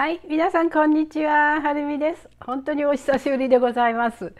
はい、皆さんこんにちは、はるみです。本当にお久しぶりでございます。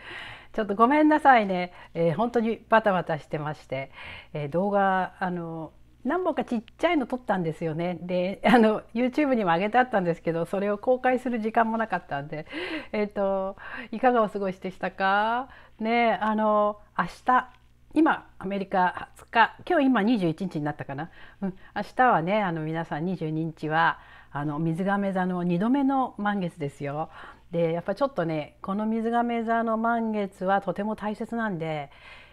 ちょっとごめんなさいね。えー、本当にバタバタしてまして、えー、動画あの何本かちっちゃいの撮ったんですよね。で、あの YouTube にも上げてあったんですけど、それを公開する時間もなかったんで、えっ、ー、といかがお過ごしでしたか？ね、あの明日今アメリカ20日今日今21日になったかな、うん、明日はねあの皆さん22日はあの水亀座の2度目の満月ですよ。でやっぱちょっとねこの水亀座の満月はとても大切なんで、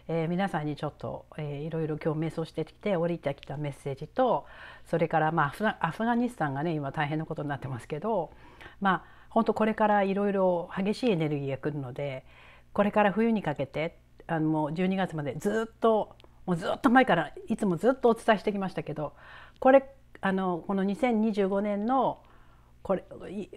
えー、皆さんにちょっと、えー、いろいろ今日瞑想してきて降りてきたメッセージとそれから、まあ、アフガニスタンがね今大変なことになってますけどまあ本当これからいろいろ激しいエネルギーが来るのでこれから冬にかけてあのもう12月までずっともうずっと前からいつもずっとお伝えしてきましたけどこれあのこの2025年のこれ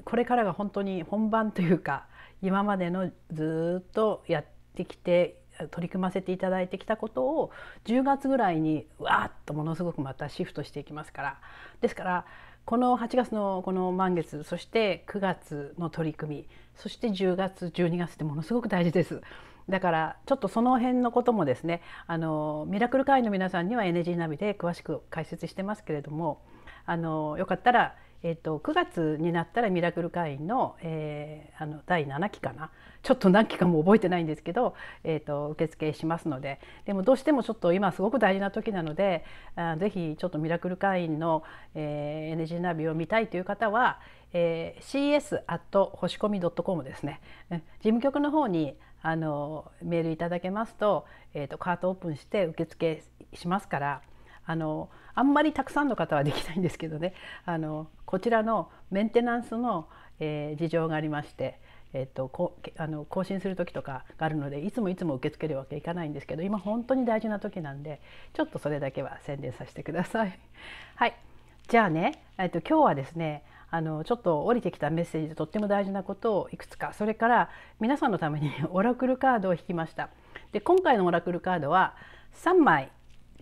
これからが本当に本番というか今までのずっとやってきて取り組ませていただいてきたことを10月ぐらいにわーっとものすごくまたシフトしていきますからですからこの8月のこの満月そして9月の取り組みそして10月12月ってものすごく大事です。だからちょっとその辺のこともですねあのミラクル会の皆さんには NG ナビで詳しく解説してますけれどもあのよかったら、えーと、9月になったらミラクル会員の,、えー、あの第7期かなちょっと何期かも覚えてないんですけど、えーと、受付しますのででもどうしてもちょっと今すごく大事な時なのであぜひちょっとミラクル会員の、えー、NG ナビを見たいという方は、えー、cs@ 星込み .com ですね事務局の方にあのメールいただけますと,、えーとカートオープンして受付しますから。あのあんまりたくさんの方はできないんですけどね あのこちらのメンテナンスの、えー、事情がありまして、えーと、あの更新する時とかがあるのでいつもいつも受け付けるわけいかないんですけど今本当に大事な時なんでちょっとそれだけは宣伝させてください。はいじゃあね、えーと今日はですねあのちょっと降りてきたメッセージでとっても大事なことをいくつかそれから皆さんのために オラクルカードを引きました。で今回のオラクルカードは3枚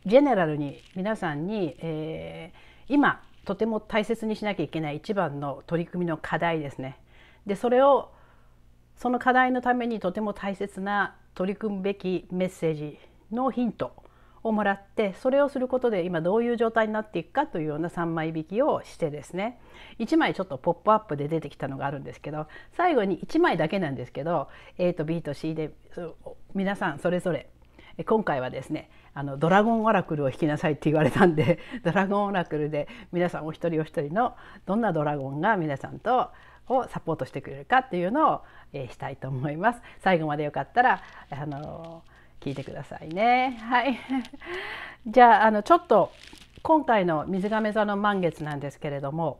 ジェネラルに皆さんに、えー、今とても大切にしなきゃいけない一番の取り組みの課題ですね。でそれをその課題のためにとても大切な取り組むべきメッセージのヒントをもらってそれをすることで今どういう状態になっていくかというような3枚引きをしてですね1枚ちょっとポップアップで出てきたのがあるんですけど最後に1枚だけなんですけど A と B と C で皆さんそれぞれ今回はですねあのドラゴンオラクルを弾きなさいって言われたんで ドラゴンオラクルで皆さんお一人お一人のどんなドラゴンが皆さんとをサポートしてくれるかっていうのを、えしたいと思います。最後までよかったらあの聞いてくださいね。はい。じゃああのちょっと今回の水亀座の満月なんですけれども、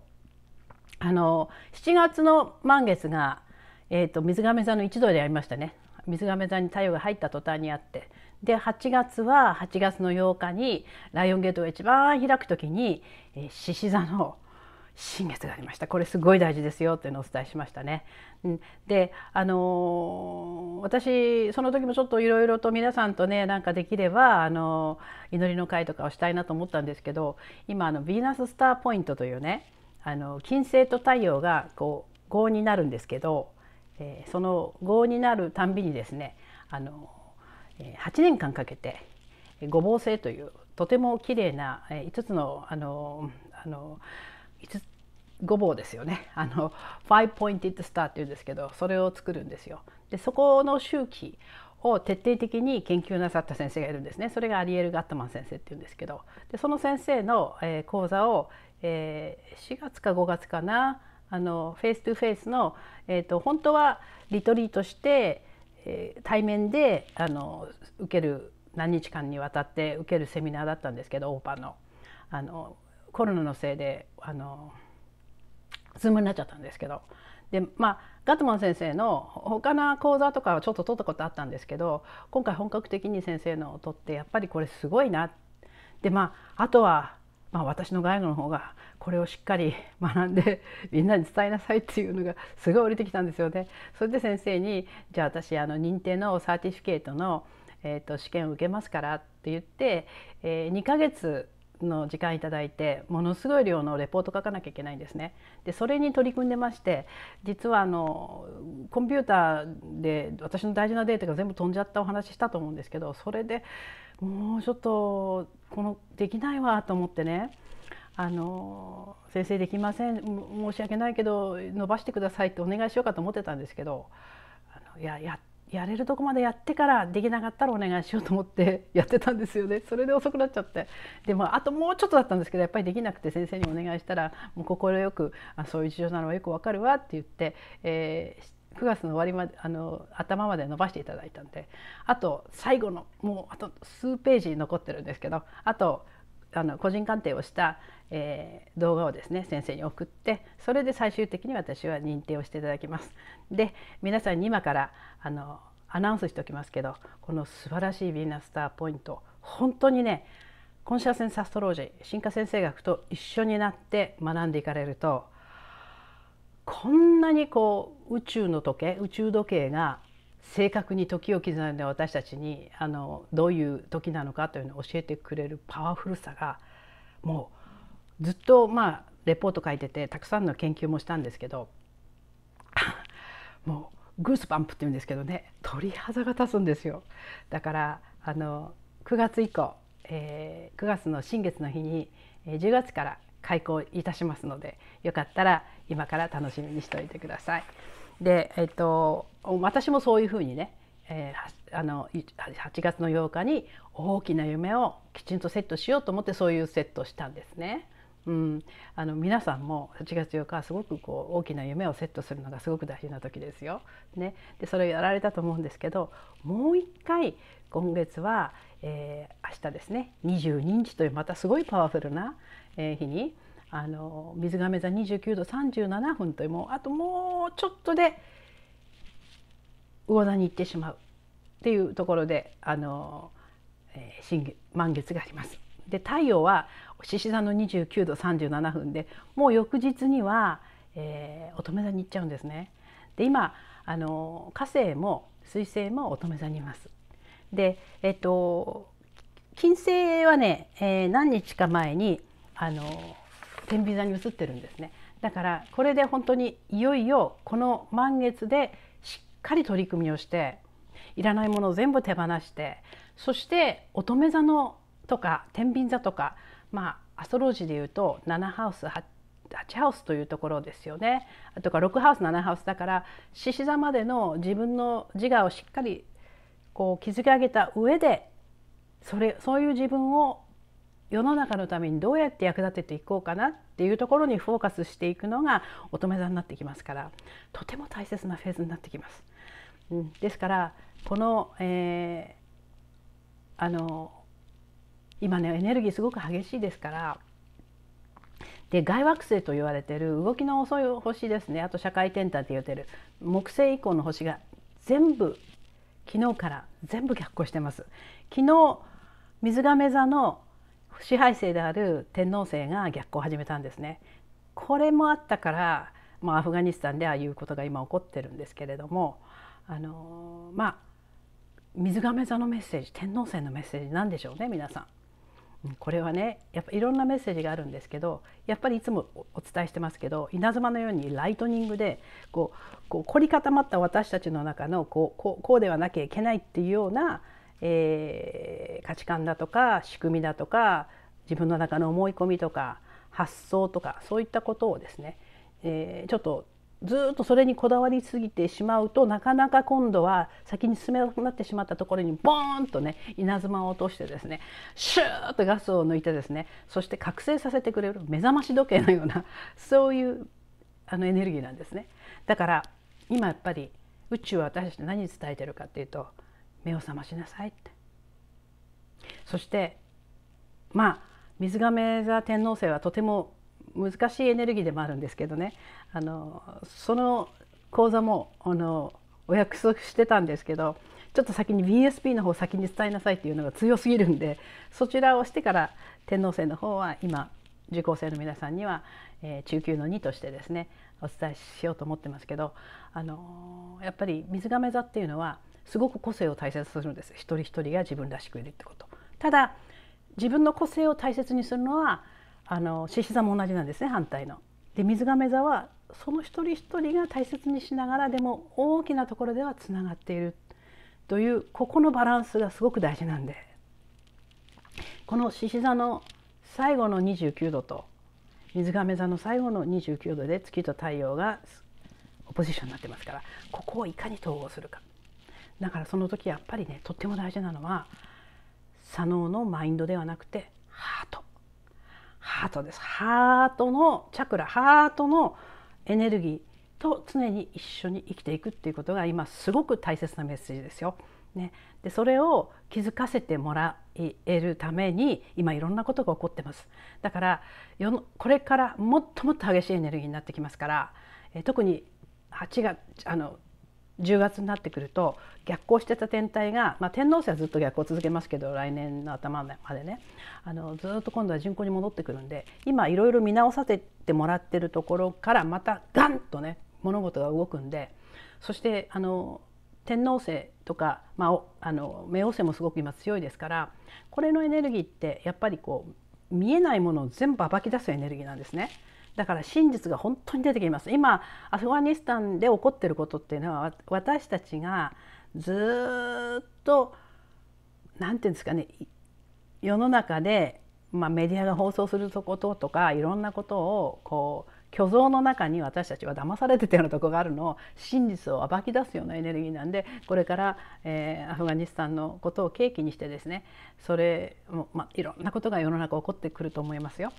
あの7月の満月がえー、と水亀座の一度でありましたね。水亀座に太陽が入った途端にあって。で8月は8月の8日にライオンゲートが一番開く時に獅子、座の新月がありましたこれすごい大事ですよっていうのをお伝えしましたね。うん、であのー、私その時もちょっといろいろと皆さんとねなんかできれば、あのー、祈りの会とかをしたいなと思ったんですけど今あのヴィーナススターポイントというねあの金星と太陽がこう合になるんですけど、えー、その合になるたんびにですねあの8年間かけてごぼう星というとても綺麗な5つのあのあの5つごぼうですよねあのァイ o i n t e d s スターっていうんですけどそれを作るんですよ。でそこの周期を徹底的に研究なさった先生がいるんですねそれがアリエル・ガットマン先生っていうんですけどでその先生の、えー、講座を、えー、4月か5月かなあのフェイス・トゥ・フェイスの、えーと本当はリトリートしてえー、対面であの受ける何日間にわたって受けるセミナーだったんですけどオーパーのあのコロナのせいであのズームになっちゃったんですけどでまあガトマン先生の他の講座とかはちょっと取ったことあったんですけど今回本格的に先生のを取ってやっぱりこれすごいなでまああとはまあ、私のガイドの方がこれをしっかり学んでみんなに伝えなさいっていうのがすごい降りてきたんですよね。それで先生に「じゃあ私あの認定のサーティフィケートの、えーと、試験を受けますから」って言って、えー、2ヶ月の時間いただいてものすごい量のレポート書かなきゃいけないんですね。でそれに取り組んでまして実はあのコンピューターで私の大事なデータが全部飛んじゃったお話したと思うんですけどそれでもうちょっとこのできないわと思ってねあの先生できません申し訳ないけど伸ばしてくださいってお願いしようかと思ってたんですけどあのいやややれるとこまでやってからできなかったらお願いしようと思って やってたんですよねそれで遅くなっちゃってでもあともうちょっとだったんですけどやっぱりできなくて先生にお願いしたらもう快くあ「そういう事情なのはよくわかるわ」って言って、えー、9月の終わりまであの頭まで伸ばしていただいたんであと最後のもうあと数ページ残ってるんですけどあとあの個人鑑定をした、えー、動画をですね先生に送ってそれで最終的に私は認定をしていただきます。で皆さんに今からあのアナウンスしておきますけどこの素晴らしいヴィーナスターポイント本当にねコンシャセンスアストロージー進化先生学と一緒になって学んでいかれるとこんなにこう宇宙の時計宇宙時計が正確に時を刻んで私たちにあのどういう時なのかというのを教えてくれるパワフルさがもうずっとまあレポート書いててたくさんの研究もしたんですけど もうグースバンプって言うんですけどね鳥肌が立つんですよだからあの9月以降、えー、9月の新月の日に10月から開講いたしますのでよかったら今から楽しみにしておいてください。で、えっと、私もそういうふうにね、えー、あの8月の8日に大きな夢をきちんとセットしようと思ってそういうセットをしたんですね。うん、あの皆さんも8月8日はすごくこう大きな夢をセットするのがすごく大事な時ですよ。ね、でそれをやられたと思うんですけどもう一回今月は、えー、明日ですね22日というまたすごいパワフルな、日にあの水亀座29度37分というもうあともうちょっとで魚座に行ってしまうっていうところであの、えー、新月満月があります。で太陽は獅子座の29度37分でもう翌日には、えー、乙女座に行っちゃうんですね。で今あの火星も水星も乙女座にいます。でえっと金星はね、えー、何日か前にあの天秤座に移ってるんですねだからこれで本当にいよいよこの満月でしっかり取り組みをしていらないものを全部手放してそして乙女座のとか天秤座とかまあアストロージーでいうと7ハウス8 8ハウスというところですよねとか6ハウス7ハウスだから獅子座までの自分の自我をしっかりこう築き上げた上でそれそういう自分を世の中のためにどうやって役立てていこうかなっていうところにフォーカスしていくのが乙女座になってきますからとても大切なフェーズになってきます。うん、ですからこの,、えー、あの今ねエネルギーすごく激しいですからで外惑星と言われてる動きの遅い星ですねあと社会転換って言われてる木星以降の星が全部昨日から全部逆行してます。昨日水亀座の支配性である天皇制が逆行を始めたんですね。これもあったから、まあ、アフガニスタンではいうことが今起こってるんですけれどもあのまあ水亀座のメッセージ天皇制のメッセージなんでしょうね皆さん。これはねやっぱいろんなメッセージがあるんですけどやっぱりいつもお伝えしてますけど稲妻のようにライトニングでこうこう凝り固まった私たちの中のこうこうこうではなきゃいけないっていうようなえー、価値観だとか仕組みだとか自分の中の思い込みとか発想とかそういったことをですね、えー、ちょっとずっとそれにこだわりすぎてしまうとなかなか今度は先に進めなくなってしまったところにボーンとね稲妻を落としてですねシューッとガスを抜いてですねそして覚醒させてくれる目覚まし時計のようなそういうあのエネルギーなんですね。だから今やっぱり宇宙は私たち何伝えてるかっていうと目を覚ましなさいってそしてまあ水亀座天王星はとても難しいエネルギーでもあるんですけどねあのその講座もあのお約束してたんですけどちょっと先に BSP の方を先に伝えなさいっていうのが強すぎるんでそちらをしてから天王星の方は今受講生の皆さんには、えー、中級の2としてですねお伝えしようと思ってますけど、あのやっぱり水亀座っていうのはすごく個性を大切にするんです一人一人が自分らしくいるってことただ自分の個性を大切にするのはあの獅子座も同じなんですね反対の。で水亀座はその一人一人が大切にしながらでも大きなところではつながっているというここのバランスがすごく大事なんでこの獅子座の最後の29度と水亀座の最後の29度で月と太陽がオポジションになってますからここをいかに統合するかだからその時やっぱりねとっても大事なのは左脳のマインドではなくてハートハートですハートのチャクラハートのエネルギーと常に一緒に生きていくっていうことが今すごく大切なメッセージですよ。ね、でそれを気づかせてもらえるために今いろんなことが起こってますだからのこれからもっともっと激しいエネルギーになってきますから、え特に8月あの10月になってくると逆行してた天体が、まあ、天王星はずっと逆行を続けますけど来年の頭までねあのずっと今度は巡行に戻ってくるんで今いろいろ見直させてもらってるところからまたガンとね物事が動くんでそしてあの天王星とか、まあ、あの冥王星もすごく今強いですからこれのエネルギーってやっぱりこう見えないものを全部暴き出すエネルギーなんですね。だから真実が本当に出てきます今アフガニスタンで起こってることっていうのは私たちがずっと何て言うんですかね世の中で、まあ、メディアが放送することとかいろんなことをこう虚像の中に私たちは騙されてたようなとこがあるのを真実を暴き出すようなエネルギーなんでこれから、えー、アフガニスタンのことを契機にしてですねそれも、まあ、いろんなことが世の中起こってくると思いますよ。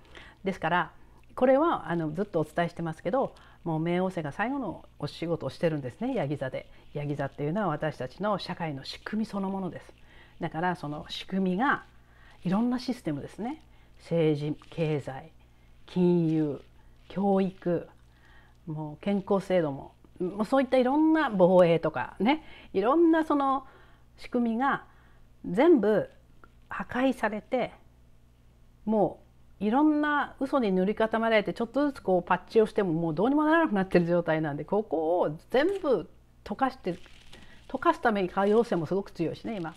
ですからこれはあのずっとお伝えしてますけどもう冥王星が最後のお仕事をしてるんですねヤギ座で。ヤギ座っていうのは私たちの社会の仕組みそのものです。だからその仕組みがいろんなシステムですね政治経済金融教育もう健康制度ももうそういったいろんな防衛とかねいろんなその仕組みが全部破壊されてもういろんな嘘に塗り固められてちょっとずつこうパッチをしてももうどうにもならなくなってる状態なんでここを全部溶かして溶かすために海王星もすごく強いしね今。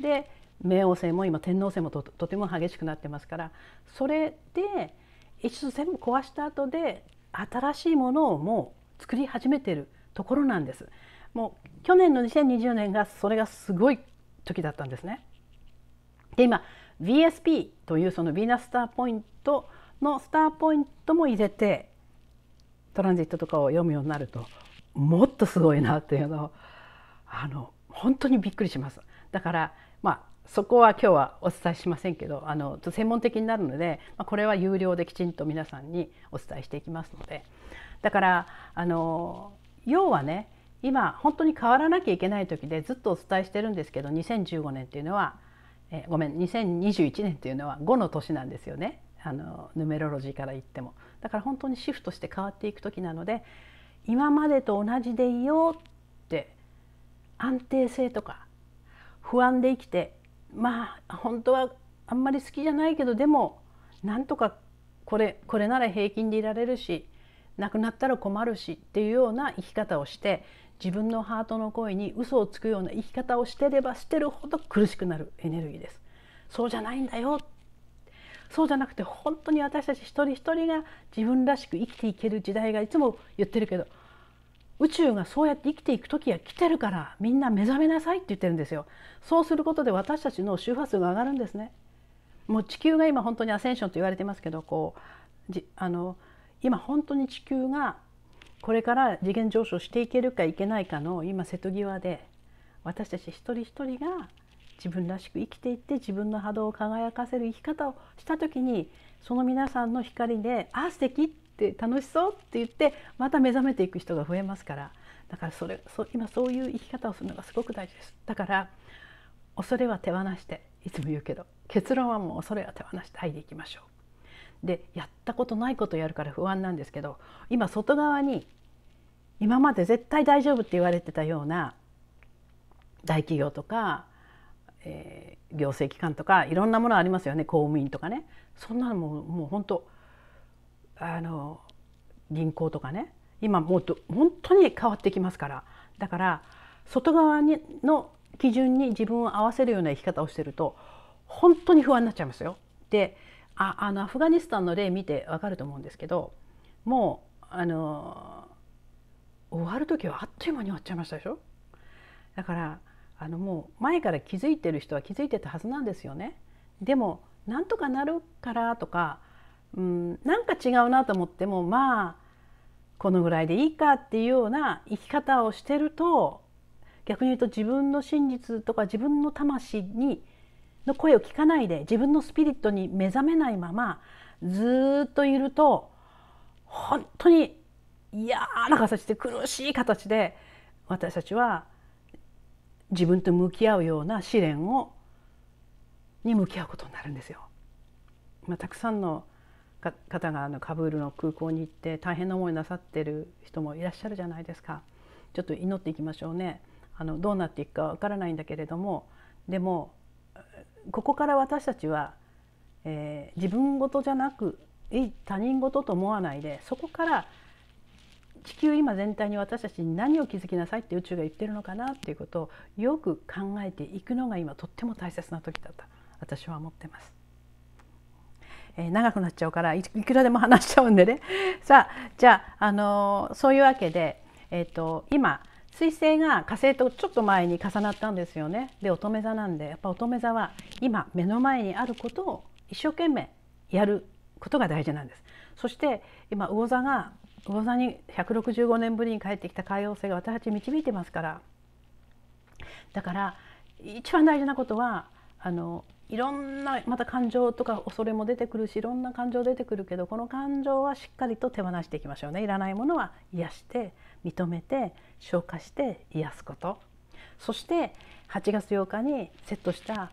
で冥王星も今天王星もととても激しくなってますからそれで一度全部壊した後で新しいものをもう作り始めてるところなんです。もう去年の2020年がそれがすごい時だったんですね。で今 VSP というそのヴィーナススターポイントのスターポイントも入れてトランジットとかを読むようになるともっとすごいなっていうのをあの本当にびっくりします。だからまあそこは今日はお伝えしませんけどあの専門的になるので、まあ、これは有料できちんと皆さんにお伝えしていきますのでだからあの要はね今本当に変わらなきゃいけない時でずっとお伝えしてるんですけど2015年っていうのはえー、ごめん2021年というのは5の年なんですよねあのヌメロロジーから言ってもだから本当にシフトして変わっていく時なので今までと同じでいようって安定性とか不安で生きてまあ本当はあんまり好きじゃないけどでもなんとかこれこれなら平均でいられるしなくなったら困るしっていうような生き方をして自分のハートの声に嘘をつくような生き方をしてればしてるほど苦しくなるエネルギーですそうじゃないんだよそうじゃなくて本当に私たち一人一人が自分らしく生きていける時代がいつも言ってるけど宇宙がそうやって生きていく時が来てるからみんな目覚めなさいって言ってるんですよそうすることで私たちの周波数が上がるんですねもう地球が今本当にアセンションと言われてますけどこうじあの今本当に地球がこれから次元上昇していけるかいけないかの今瀬戸際で私たち一人一人が自分らしく生きていって自分の波動を輝かせる生き方をした時にその皆さんの光で「あ素敵って楽しそう」って言ってまた目覚めていく人が増えますからだからそれそ今そういう生き方をするのがすごく大事です。だから恐れは手放していつも言うけど結論はもう恐れは手放して愛でいきましょう。でやったことないことやるから不安なんですけど今外側に今まで絶対大丈夫って言われてたような大企業とか、えー、行政機関とかいろんなものありますよね公務員とかねそんなのももう本当あの銀行とかね今もう本当に変わってきますからだから外側にの基準に自分を合わせるような生き方をしてると本当に不安になっちゃいますよ。でああのアフガニスタンの例見てわかると思うんですけどもうあの終わる時はあっという間に終わっちゃいましたでしょだからあのもう前から気づいてる人は気づいてたはずなんですよね。でもなんとかなるからとか、うん、なんか違うなと思ってもまあこのぐらいでいいかっていうような生き方をしてると逆に言うと自分の真実とか自分の魂にの声を聞かないで自分のスピリットに目覚めないままずっといると本当に嫌な形で苦しい形で私たちは自分と向き合うような試練をに向き合うことになるんですよ。まあ、たくさんの方があのカブールの空港に行って大変な思いなさってる人もいらっしゃるじゃないですか。ちょっと祈っていきましょうね。あのどうなっていくかわからないんだけれどもでもここから私たちは、えー、自分事じゃなく他人事と思わないでそこから地球今全体に私たちに何を気づきなさいって宇宙が言ってるのかなっていうことをよく考えていくのが今とっても大切な時だと私は思ってます。えー、長くなっちゃうからいくらでも話しちゃうんでねさあじゃあ、あのー、そういうわけで、えーと今彗星が火星とちょっと前に重なったんですよね。で乙女座なんでやっぱ乙女座は今目の前にあることを一生懸命やることが大事なんです。そして今魚座が魚座に165年ぶりに帰ってきた海王星が私たち導いてますからだから一番大事なことはあのいろんなまた感情とか恐れも出てくるしいろんな感情出てくるけどこの感情はしっかりと手放していきましょうねいらないものは癒して認めて消化して癒すことそして8月8日にセットした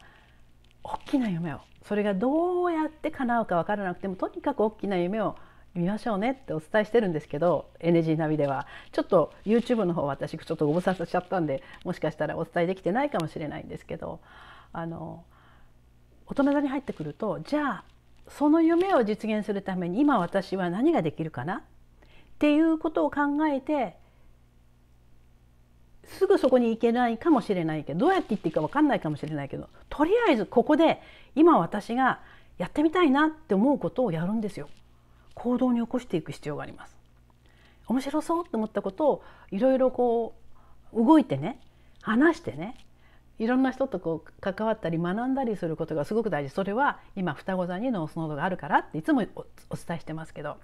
大きな夢をそれがどうやって叶うか分からなくてもとにかく大きな夢を見ましょうねってお伝えしてるんですけど NG ナビではちょっと YouTube の方私ちょっとご無沙汰しちゃったんでもしかしたらお伝えできてないかもしれないんですけどあの乙女座に入ってくるとじゃあその夢を実現するために今私は何ができるかなっていうことを考えてすぐそこに行けないかもしれないけどどうやって行っていいか分かんないかもしれないけどとりあえずここで今私がやってみたいなって思うことをやるんですよ。行動に起こしていく必要があります。面白そうって思ったことをいろいろこう動いてね話してねいろんな人とこう関わったり学んだりすることがすごく大事それは今双子座に脳スノードがあるからっていつもお伝えしてますけど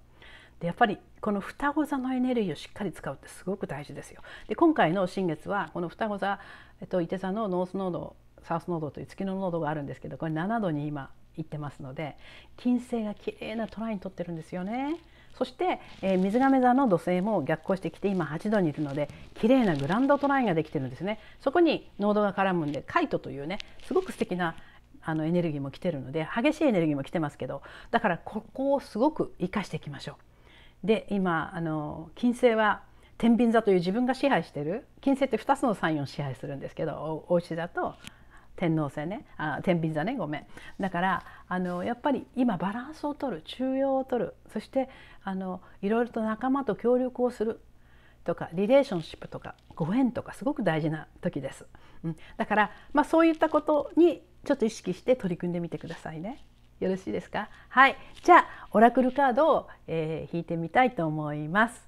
でやっぱりこの双子座のエネルギーをしっかり使うってすごく大事ですよ。で今回の新月はこの双子座、えっと、伊手座のノースノードサウスノードという月のノードがあるんですけどこれ7度に今行ってますので金星が綺麗なトライにとってるんですよね。そして、えー、水亀座の土星も逆行してきて今8度にいるので綺麗なグランドトラインができてるんですね。そこにノードが絡むんでカイトというねすごく素敵なあのエネルギーも来てるので激しいエネルギーも来てますけどだからここをすごく生かしていきましょう。で今あの金星は天秤座という自分が支配してる金星って2つのサインを支配するんですけどおお牛座と天王星ねあ天秤座ねごめんだからあのやっぱり今バランスを取る中央を取るそしてあのいろいろと仲間と協力をするとかリレーションシップとかご縁とかすごく大事な時です、うん、だから、まあ、そういったことにちょっと意識して取り組んでみてくださいね。よろしいですかはいじゃあオラクルカードを、えー、引いてみたいと思います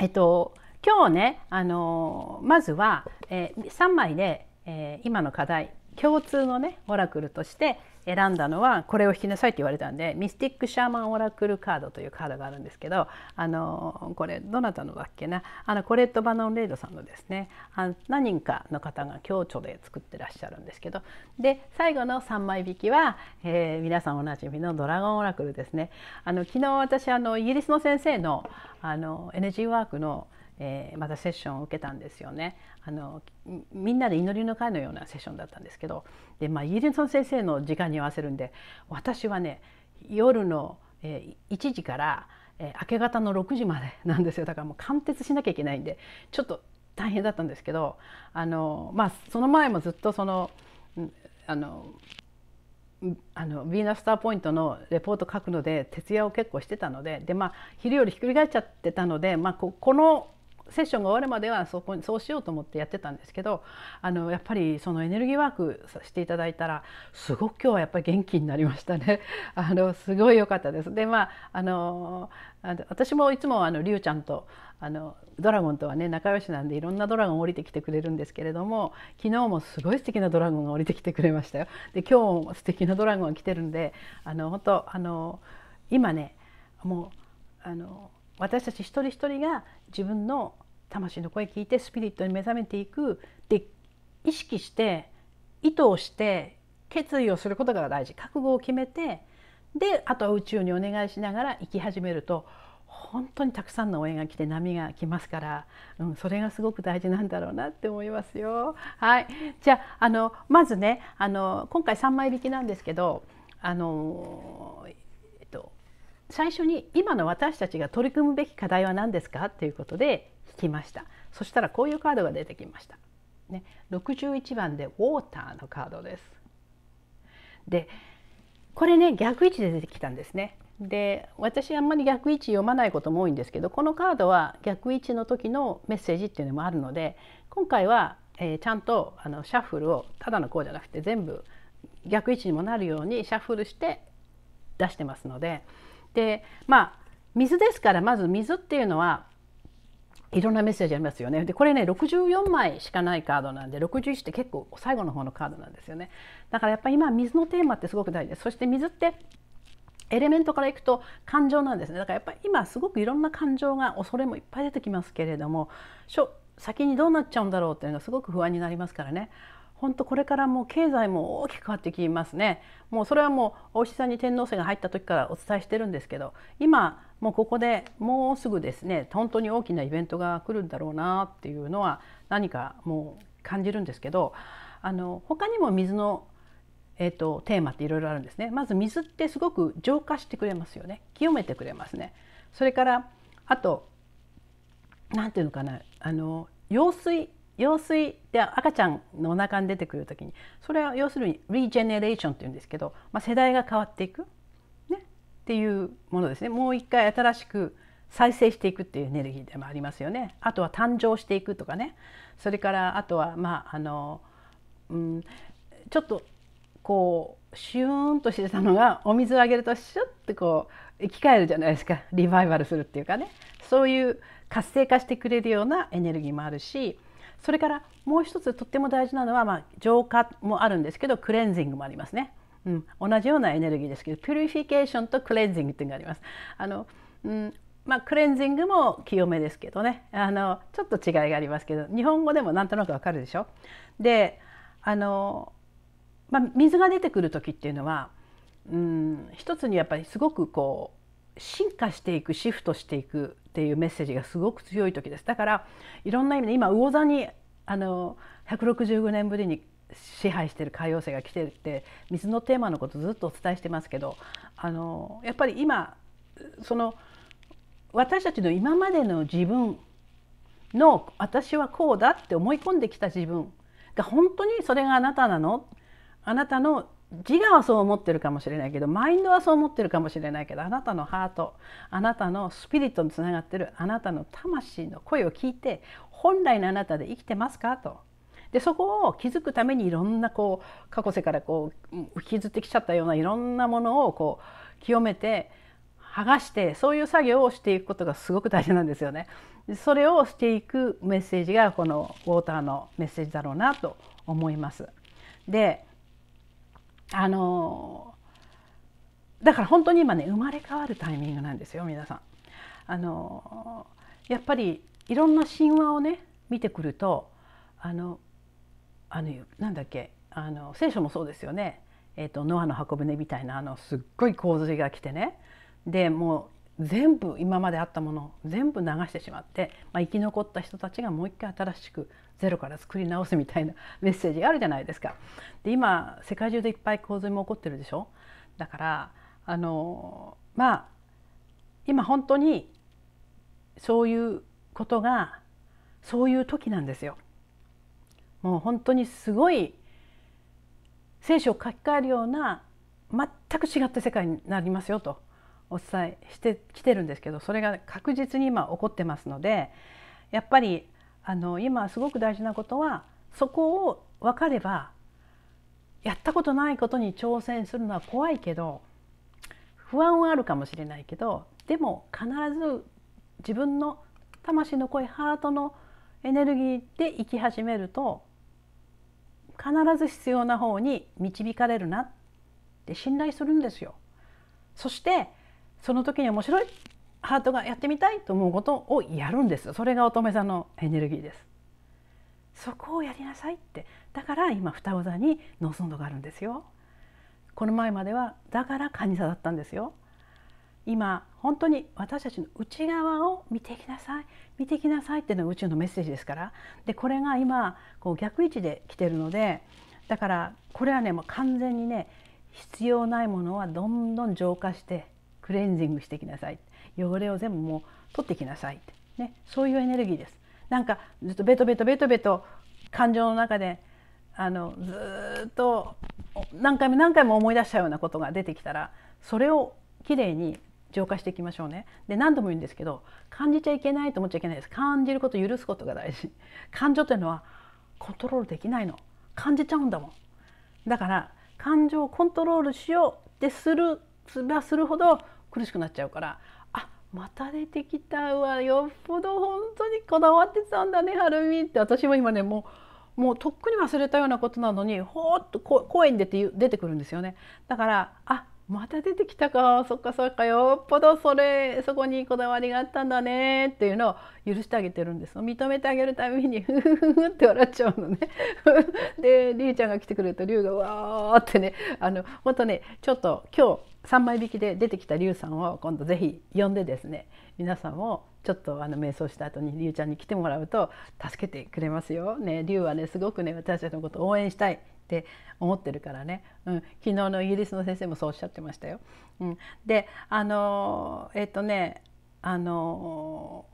えっと今日ねあのまずは、えー、3枚で、えー、今の課題共通のねオラクルとして選んだのはこれを引きなさいって言われたんでミスティック・シャーマン・オラクルカードというカードがあるんですけどあのこれどなたのだっけなあのコレット・バノン・レイドさんのですねあ何人かの方が共著で作ってらっしゃるんですけどで最後の3枚引きは、えー、皆さんおなじみのドラゴン・オラクルですね。あの昨日私あのイギリスの先生のあの NG ワークのえー、またセッションを受けたんですよねあのみんなで祈りの会のようなセッションだったんですけどで、まあ、イーリンソン先生の時間に合わせるんで私はね夜の、えー、1時から、えー、明け方の6時までなんですよだからもう貫徹しなきゃいけないんでちょっと大変だったんですけどあの、まあ、その前もずっとそのあのあのヴィーナスターポイントのレポート書くので徹夜を結構してたのでで、まあ、昼よりひっくり返っちゃってたので、まあ、ここのセッションが終わるまではそこそうしようと思ってやってたんですけどあのやっぱりそのエネルギーワークさしていただいたらすごく今日はやっぱり元気になりましたね あのすごい良かったです。でまああの私もいつもあのリュウちゃんとあのドラゴンとはね仲良しなんでいろんなドラゴン降りてきてくれるんですけれども昨日もすごい素敵なドラゴンが降りてきてくれましたよ。で今日も素敵なドラゴンが来てるんであの本当あの今ねもうあの私たち一人一人が自分の魂の声聞いてスピリットに目覚めていくで意識して意図をして決意をすることが大事覚悟を決めてであとは宇宙にお願いしながら生き始めると本当にたくさんの応援が来て波が来ますから、うん、それがすごく大事なんだろうなって思いますよ。はい、じゃああのまずねあの今回3枚引きなんですけどあの最初に今の私たちが取り組むべき課題は何ですかということで聞きましたそしたらこういうカードが出てきました、ね、61番でウォーターのカードですでこれね逆位置で出てきたんですねで私あんまり逆位置読まないことも多いんですけどこのカードは逆位置の時のメッセージっていうのもあるので今回は、えー、ちゃんとあのシャッフルをただのこうじゃなくて全部逆位置にもなるようにシャッフルして出してますのででまあ水ですからまず水っていうのはいろんなメッセージありますよねでこれね64枚しかないカードなんで61って結構最後の方のカードなんですよねだからやっぱり今水のテーマってすごく大事ですそして水ってエレメントからいくと感情なんですねだからやっぱり今すごくいろんな感情が恐れもいっぱい出てきますけれども先にどうなっちゃうんだろうっていうのがすごく不安になりますからね本当これからも経済も大きく変わってきますねもうそれはもうお医者さんに天皇制が入った時からお伝えしてるんですけど今もうここでもうすぐですね本当に大きなイベントが来るんだろうなっていうのは何かもう感じるんですけどあの他にも水のえーと、テーマっていろいろあるんですねまず水ってすごく浄化してくれますよね清めてくれますねそれからあと何ていうのかなあの用水羊水で赤ちゃんのお腹に出てくる時にそれは要するにリジェネレーションっていうんですけど、まあ、世代が変わっていく、ね、っていうものですねもう一回新しく再生していくっていうエネルギーでもありますよねあとは誕生していくとかねそれからあとはまああの、うん、ちょっとこうシューンとしてたのがお水をあげるとシュッてこう生き返るじゃないですかリバイバルするっていうかねそういう活性化してくれるようなエネルギーもあるしそれからもう一つとっても大事なのは、まあ、浄化もあるんですけどクレンジングもありますね、うん、同じようなエネルギーですけどピュリフィケーションとクレンジングというのがあります。あのうんまあ、クレンジングも清めですけどねあのちょっと違いがありますけど日本語でもなんとなくわかるでしょ。であの、まあ、水が出てくる時っていうのは、うん、一つにやっぱりすごくこう進化していくシフトしていくっていうメッセージがすごく強い時ですだからいろんな意味で今魚座にあの165年ぶりに支配している海王星が来てるって水のテーマのことずっとお伝えしてますけどあのやっぱり今その私たちの今までの自分の私はこうだって思い込んできた自分が本当にそれがあなたなのあなたの自我はそう思ってるかもしれないけどマインドはそう思ってるかもしれないけどあなたのハートあなたのスピリットにつながってるあなたの魂の声を聞いて本来のあなたで生きてますかと。でそこを気づくためにいろんなこう過去世からこう引きずってきちゃったようないろんなものをこう清めて剥がしてそういう作業をしていくことがすごく大事なんですよね。それをしていくメッセージがこのウォーターのメッセージだろうなと思います。であのだから本当に今ね生まれ変わるタイミングなんですよ皆さん。あのやっぱりいろんな神話をね見てくるとあのあのなんだっけあの聖書もそうですよね、えーと、ノアの箱舟みたいなあのすっごい洪水が来てねでも全部今まであったもの全部流してしまって、まあ、生き残った人たちがもう一回新しくゼロから作り直すみたいな メッセージがあるじゃないですか。で今世界中でいっぱい洪水も起こってるでしょだからあのまあ今本当にそういうことがそういう時なんですよ。もう本当にすごい聖書を書き換えるような全く違った世界になりますよと。お伝えしてきてるんですけどそれが確実に今起こってますのでやっぱりあの今すごく大事なことはそこを分かればやったことないことに挑戦するのは怖いけど不安はあるかもしれないけどでも必ず自分の魂の声ハートのエネルギーで生き始めると必ず必要な方に導かれるなって信頼するんですよ。そしてその時に面白いハートがやってみたいと思うことをやるんですそれが乙女座のエネルギーですそこをやりなさいってだから今双子座にノースンドがあるんですよこの前まではだから蟹座だったんですよ今本当に私たちの内側を見ていきなさい見ていきなさいっていうのが宇宙のメッセージですからでこれが今こう逆位置で来てるのでだからこれはねもう完全にね必要ないものはどんどん浄化してクレンジングしてきなさい汚れを全部もう取ってきなさい、ね、そういうエネルギーです。なんかずっとベトベトベトベト感情の中であのずっと何回も何回も思い出したようなことが出てきたらそれをきれいに浄化していきましょうね。で何度も言うんですけど感じちゃいけないと思っちゃいけないです。感じること許すことが大事。感情というのはコントロールできないの。感じちゃうんだもん。だから感情をコントロールしようってするすばするほど苦しくなっちゃうからあまた出てきたわよっぽど本当にこだわってたんだねはるみって私も今ねもうもうとっくに忘れたようなことなのにほーっと声に出て出てくるんですよね。だからあまた出てきたかそっかそっかよっぽどそれそこにこだわりがあったんだねっていうのを許してあげてるんです認めてあげるためにふふふって笑っちゃうのね でりーちゃんが来てくれるとりゅうがわーってねあのほんとねちょっと今日3枚引きで出てきた龍さんを今度ぜひ呼んでですね皆さんもちょっとあの瞑想した後に龍ちゃんに来てもらうと助けてくれますよ。ね龍はねすごくね私たちのことを応援したいって思ってるからね、うん、昨日のイギリスの先生もそうおっしゃってましたよ。うん、であのえっ、ー、とねあの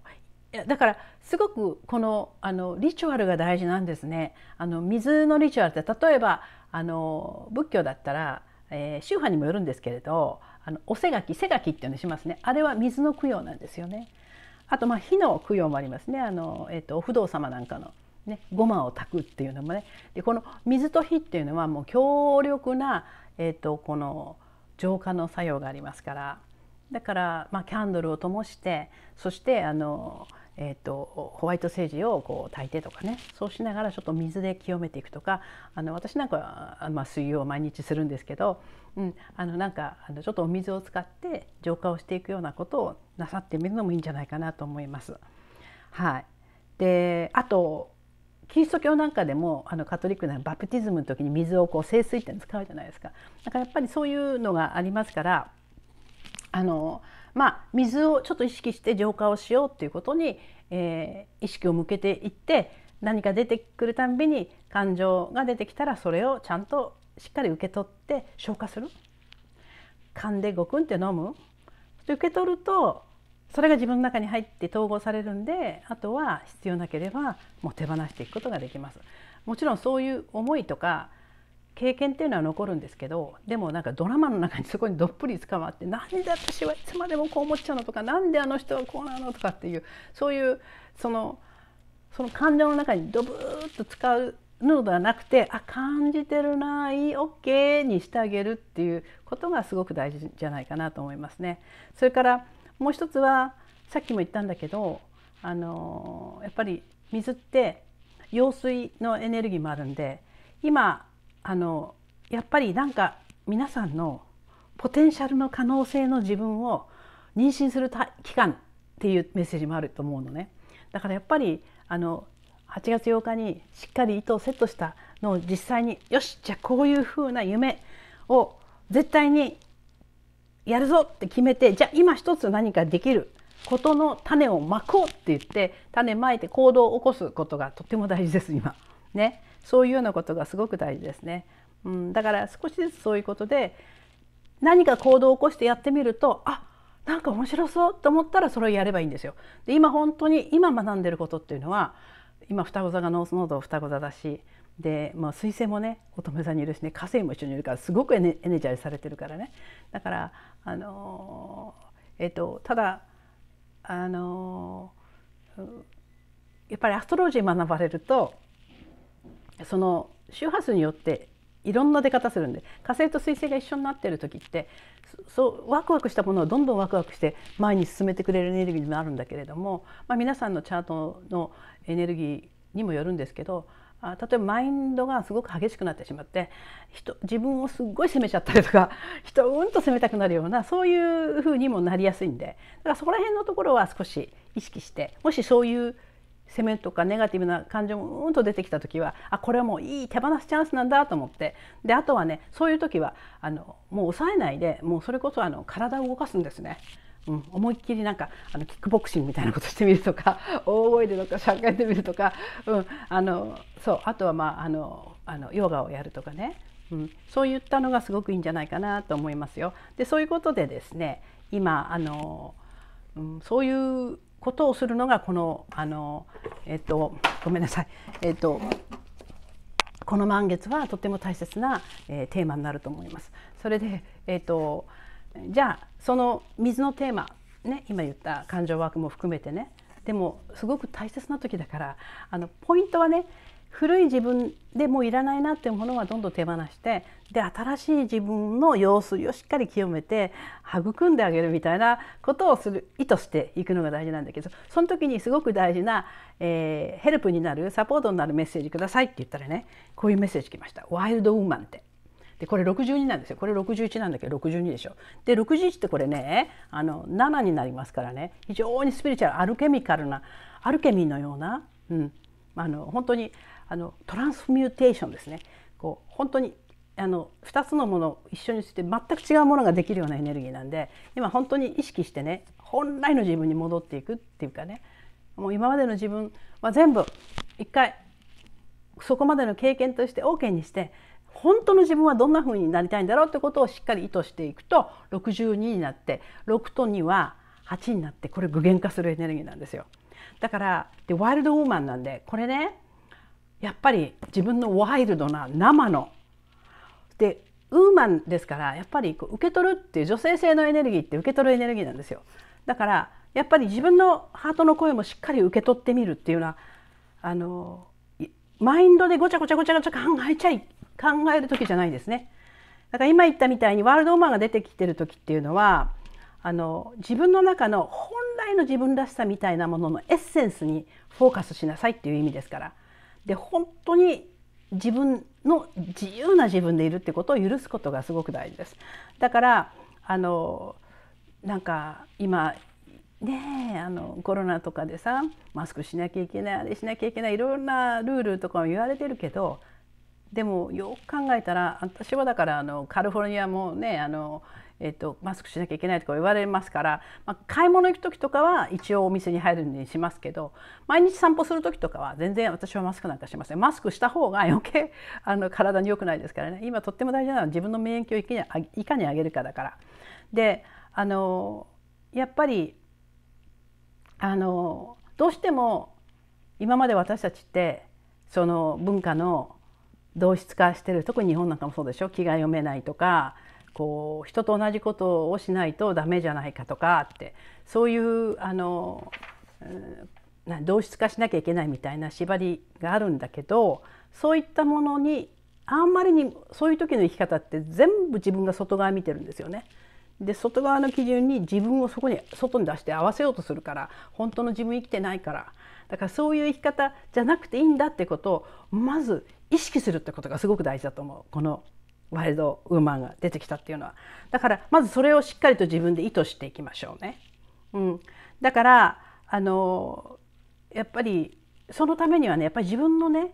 いやだからすごくこのあのリチュアルが大事なんですね。あの水のリチュアルって例えばあの仏教だったらえー、宗派にもよるんですけれどあのおせがき背がきっていうのしますねあれは水の供養なんですよね。あとまあ火の供養もありますねあの、えーと、お不動様なんかの、ね、ごまを炊くっていうのもねでこの水と火っていうのはもう強力な、えーと、この浄化の作用がありますからだから、まあ、キャンドルを灯してそしてあの、うんえーと、ホワイトセージをこう炊いてとかねそうしながらちょっと水で清めていくとかあの私なんかは、まあ、水曜を毎日するんですけど、うん、あのなんかあのちょっとお水を使って浄化をしていくようなことをなさってみるのもいいんじゃないかなと思います。はい、であとキリスト教なんかでもあのカトリックなバプティズムの時に水をこう聖水って使うじゃないですか。だからやっぱりそういうのがありますからあのまあ、水をちょっと意識して浄化をしようっていうことに、えー、意識を向けていって何か出てくるたんびに感情が出てきたらそれをちゃんとしっかり受け取って消化する噛んでごくんって飲む受け取るとそれが自分の中に入って統合されるんであとは必要なければもう手放していくことができます。もちろんそういう思いとか経験っていうのは残るんですけどでもなんかドラマの中にそこにどっぷり捕まって何で私はいつまでもこう思っちゃうのとか何であの人はこうなのとかっていうそういうそのその感情の中にドブーッと使うのではなくてあ感じてるないい OK にしてあげるっていうことがすごく大事じゃないかなと思いますね。それからもう一つはさっきも言ったんだけどあのやっぱり水って用水のエネルギーもあるんで今あのやっぱりなんか皆さんのポテンシャルの可能性の自分を妊娠する期間っていうメッセージもあると思うのね。だからやっぱりあの8月8日にしっかり糸をセットしたのを実際によしじゃあこういうふうな夢を絶対にやるぞって決めてじゃあ今一つ何かできることの種をまこうって言って種まいて行動を起こすことがとっても大事です今。ねそういうようなことがすごく大事ですね。うん、だから少しずつそういうことで何か行動を起こしてやってみるとあなんか面白そうと思ったらそれをやればいいんですよ。で今本当に今学んでることっていうのは今双子座がノースノード双子座だしで、まあ、彗星もね乙女座にいるしね火星も一緒にいるからすごくエネエネジャーされてるからねだからあのー、えっ、ー、とただあのー、やっぱりアストロロジー学ばれるとその周波数によっていろんな出方するんで火星と水星が一緒になってる時ってそうワクワクしたものをどんどんワクワクして前に進めてくれるエネルギーにもあるんだけれども、まあ、皆さんのチャートのエネルギーにもよるんですけど例えばマインドがすごく激しくなってしまって人自分をすっごい責めちゃったりとか 人をうんと責めたくなるようなそういうふうにもなりやすいんでだからそこら辺のところは少し意識してもしそういう責めとかネガティブな感情もうんと出てきた時はあこれはもういい手放すチャンスなんだと思ってであとはねそういう時はあのもう抑えないでもうそれこそあの体を動かすんですね。うん、思いっきりなんかあのキックボクシングみたいなことしてみるとか 大声でとかしゃがんでみるとか、うん、あのそうあとは、まあ、あのあのヨガをやるとかね、うん、そういったのがすごくいいんじゃないかなと思いますよ。でそういうことでですね今あの、うん、そういうことをするのがこのあのえっとごめんなさいえっとこの満月はとても大切な、えー、テーマになると思います。それで、えっとじゃあその水のテーマ、ね、今言った感情ワークも含めてねでもすごく大切な時だからあのポイントはね古い自分でもういらないなっていうものはどんどん手放してで新しい自分の用水をしっかり清めて育んであげるみたいなことをする意図していくのが大事なんだけどその時にすごく大事な、えー、ヘルプになるサポートになるメッセージくださいって言ったらねこういうメッセージ来ました「ワイルドウーマン」って。でこれ62なんですよこれ61なんだけど62でしょ。で61ってこれねあの7になりますからね非常にスピリチュアルアルケミカルなアルケミーのような、うん、あの本当にあのトランスミューテーションですねこう本当にあの2つのものを一緒にして全く違うものができるようなエネルギーなんで今本当に意識してね本来の自分に戻っていくっていうかねもう今までの自分は全部一回そこまでの経験として OK にして本当の自分はどんな風になりたいんだろうってことをしっかり意図していくと62になって6と2は8になってこれ具現化するエネルギーなんですよ。だからでワイルドウーマンなんでこれねやっぱり自分のワイルドな生のでウーマンですからやっぱりこう受け取るっていう女性性のエネルギーって受け取るエネルギーなんですよだからやっぱり自分のハートの声もしっかり受け取ってみるっていうのはあのマインドでごちゃごちゃごちゃごちゃ考えちゃい考える時じゃないですねだから今言ったみたいにワールドウーマンが出てきてる時っていうのはあの自分の中の本来の自分らしさみたいなもののエッセンスにフォーカスしなさいっていう意味ですから。で本当に自分の自由な自分でいるってことを許すことがすごく大事です。だからあのなんか今ねあのコロナとかでさマスクしなきゃいけないあれしなきゃいけないいろんなルールとかも言われてるけどでもよく考えたら私はだからあのカリフォルニアもねあのえーと、マスクしなきゃいけないとか言われますから、まあ、買い物行く時とかは一応お店に入るにしますけど毎日散歩する時とかは全然私はマスクなんかしませんマスクした方が余計 あの体に良くないですからね今とっても大事なのは自分の免疫をいかに上げるかだから。であのやっぱりあのどうしても今まで私たちってその文化の同質化してる特に日本なんかもそうでしょ気が読めないとかこう人と同じことをしないとダメじゃないかとかってそういうあの、うん、同質化しなきゃいけないみたいな縛りがあるんだけどそういったものにあんまりにそういう時の生き方って全部自分が外側見てるんですよね。で外側の基準に自分をそこに外に出して合わせようとするから本当の自分生きてないからだからそういう生き方じゃなくていいんだってことをまず意識するってことがすごく大事だと思うこのワイルドウーマンが出てきたっていうのはだからまずそれをしっかりと自分で意図していきましょうね。うん、だからあのやっぱりそのためにはねやっぱり自分のね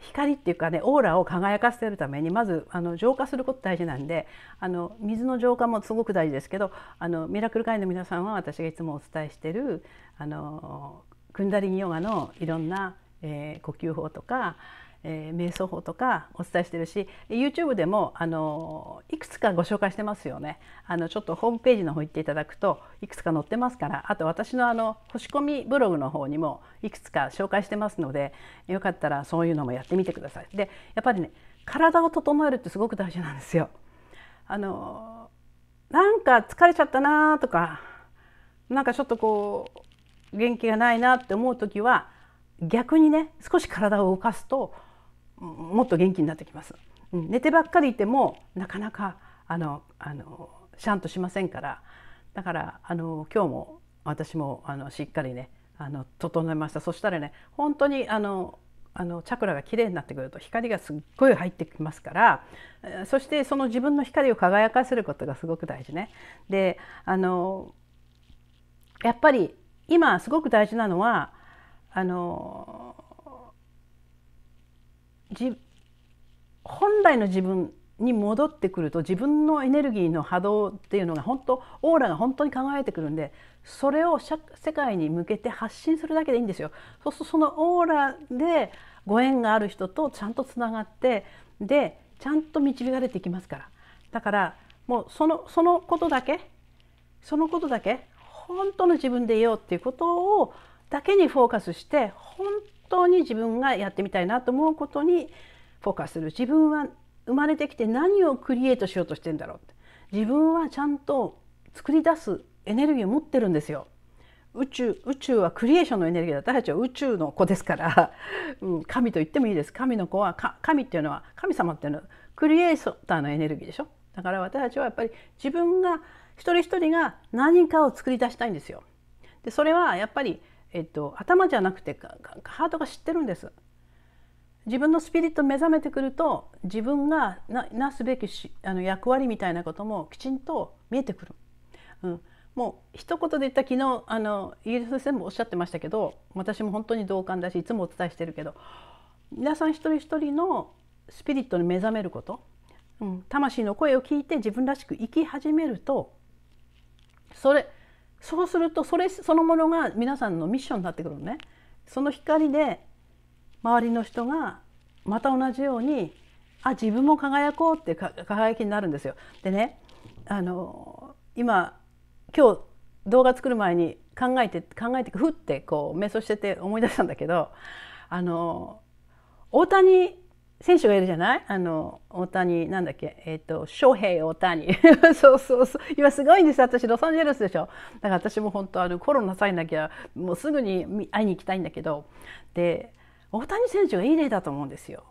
光っていうかねオーラを輝かせるためにまずあの浄化すること大事なんであの水の浄化もすごく大事ですけどあのミラクル会の皆さんは私がいつもお伝えしてるあのクンダリンヨガのいろんな、えー、呼吸法とかえー、瞑想法とかお伝えしてるし YouTube でもあのいくつかご紹介してますよねあのちょっとホームページの方行っていただくといくつか載ってますからあと私のあの星込みブログの方にもいくつか紹介してますのでよかったらそういうのもやってみてください。でやっぱりね体を整えるってすごく大事なんですよ。あのなんか疲れちゃったなとかなんかちょっとこう元気がないなって思う時は逆にね少し体を動かすともっと元気になってきます。うん、寝てばっかりいてもなかなかあのあのシャンとしませんからだからあの今日も私もあのしっかりねあの整えましたそしたらね本当にあのあのチャクラが綺麗になってくると光がすっごい入ってきますからそしてその自分の光を輝かせることがすごく大事ね。であのやっぱり今すごく大事なのはあの本来の自分に戻ってくると自分のエネルギーの波動っていうのが本当オーラが本当に輝いてくるんでそれを世界に向けて発信するだけでいいんですよ。そうするとそのオーラでご縁がある人とちゃんとつながってでちゃんと導かれていきますからだからもうそのそのことだけそのことだけ本当の自分でいようっていうことをだけにフォーカスして本当に自分がやってみたいなと思うことにフォーカスする自分は生まれてきて何をクリエイトしようとしてんだろう自分はちゃんと作り出すエネルギーを持ってるんですよ。宇宙宇宙はクリエーションのエネルギーだ私たちは宇宙の子ですから、うん、神と言ってもいいです神の子は神っていうのは神様っていうのはクリエイターのエネルギーでしょだから私たちはやっぱり自分が一人一人が何かを作り出したいんですよ。でそれはやっぱりえっと、頭じゃなくてハートが知ってるんです。自分のスピリット目覚めてくると自分がなすべきしあの役割みたいなこともきちんと見えてくる。うん、もう一言で言った昨日あのイギリス先生もおっしゃってましたけど私も本当に同感だしいつもお伝えしてるけど皆さん一人一人のスピリットに目覚めること、うん、魂の声を聞いて自分らしく生き始めるとそれそうするとそれそのものが皆さんのミッションになってくるのね。その光で周りの人がまた同じようにあ自分も輝こうって輝きになるんですよ。でねあの今今日動画作る前に考えて考えてふってこう瞑想してて思い出したんだけどあの大谷選手がいるじゃないあの大谷なんだっけえっ、ー、と翔平大谷 そうそうそう今すごいんです私ロサンゼルスでしょだから私も本当あのコロナさえなきゃもうすぐに会いに行きたいんだけどで大谷選手がいい例だと思うんですよ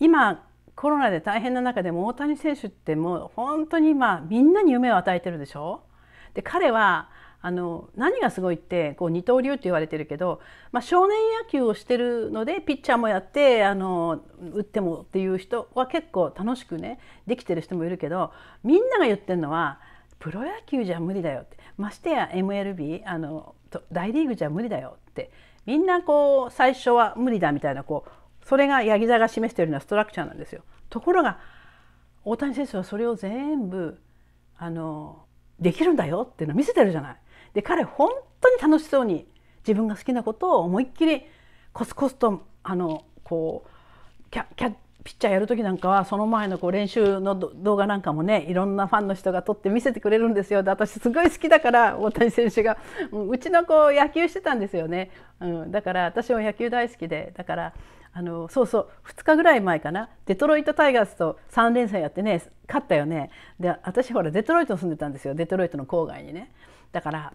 今コロナで大変な中でも大谷選手ってもう本当に今みんなに夢を与えてるでしょで彼はあの何がすごいってこう二刀流って言われてるけど、まあ、少年野球をしてるのでピッチャーもやってあの打ってもっていう人は結構楽しくねできてる人もいるけどみんなが言ってるのはプロ野球じゃ無理だよってましてや MLB あの大リーグじゃ無理だよってみんなこう最初は無理だみたいなこうそれが八木座が示しているようなストラクチャーなんですよ。ところが大谷選手はそれを全部あのできるんだよっていうのを見せてるじゃない。で彼本当に楽しそうに自分が好きなことを思いっきりコツコツとあのこうキャキャピッチャーやる時なんかはその前のこう練習の動画なんかもねいろんなファンの人が撮って見せてくれるんですよで私すごい好きだから大谷選手が、うん、うちの子野球してたんですよね、うん、だから私も野球大好きでだからあのそうそう2日ぐらい前かなデトロイト・タイガースと3連戦やってね勝ったよねで私ほらデトロイトに住んでたんですよデトロイトの郊外にねだから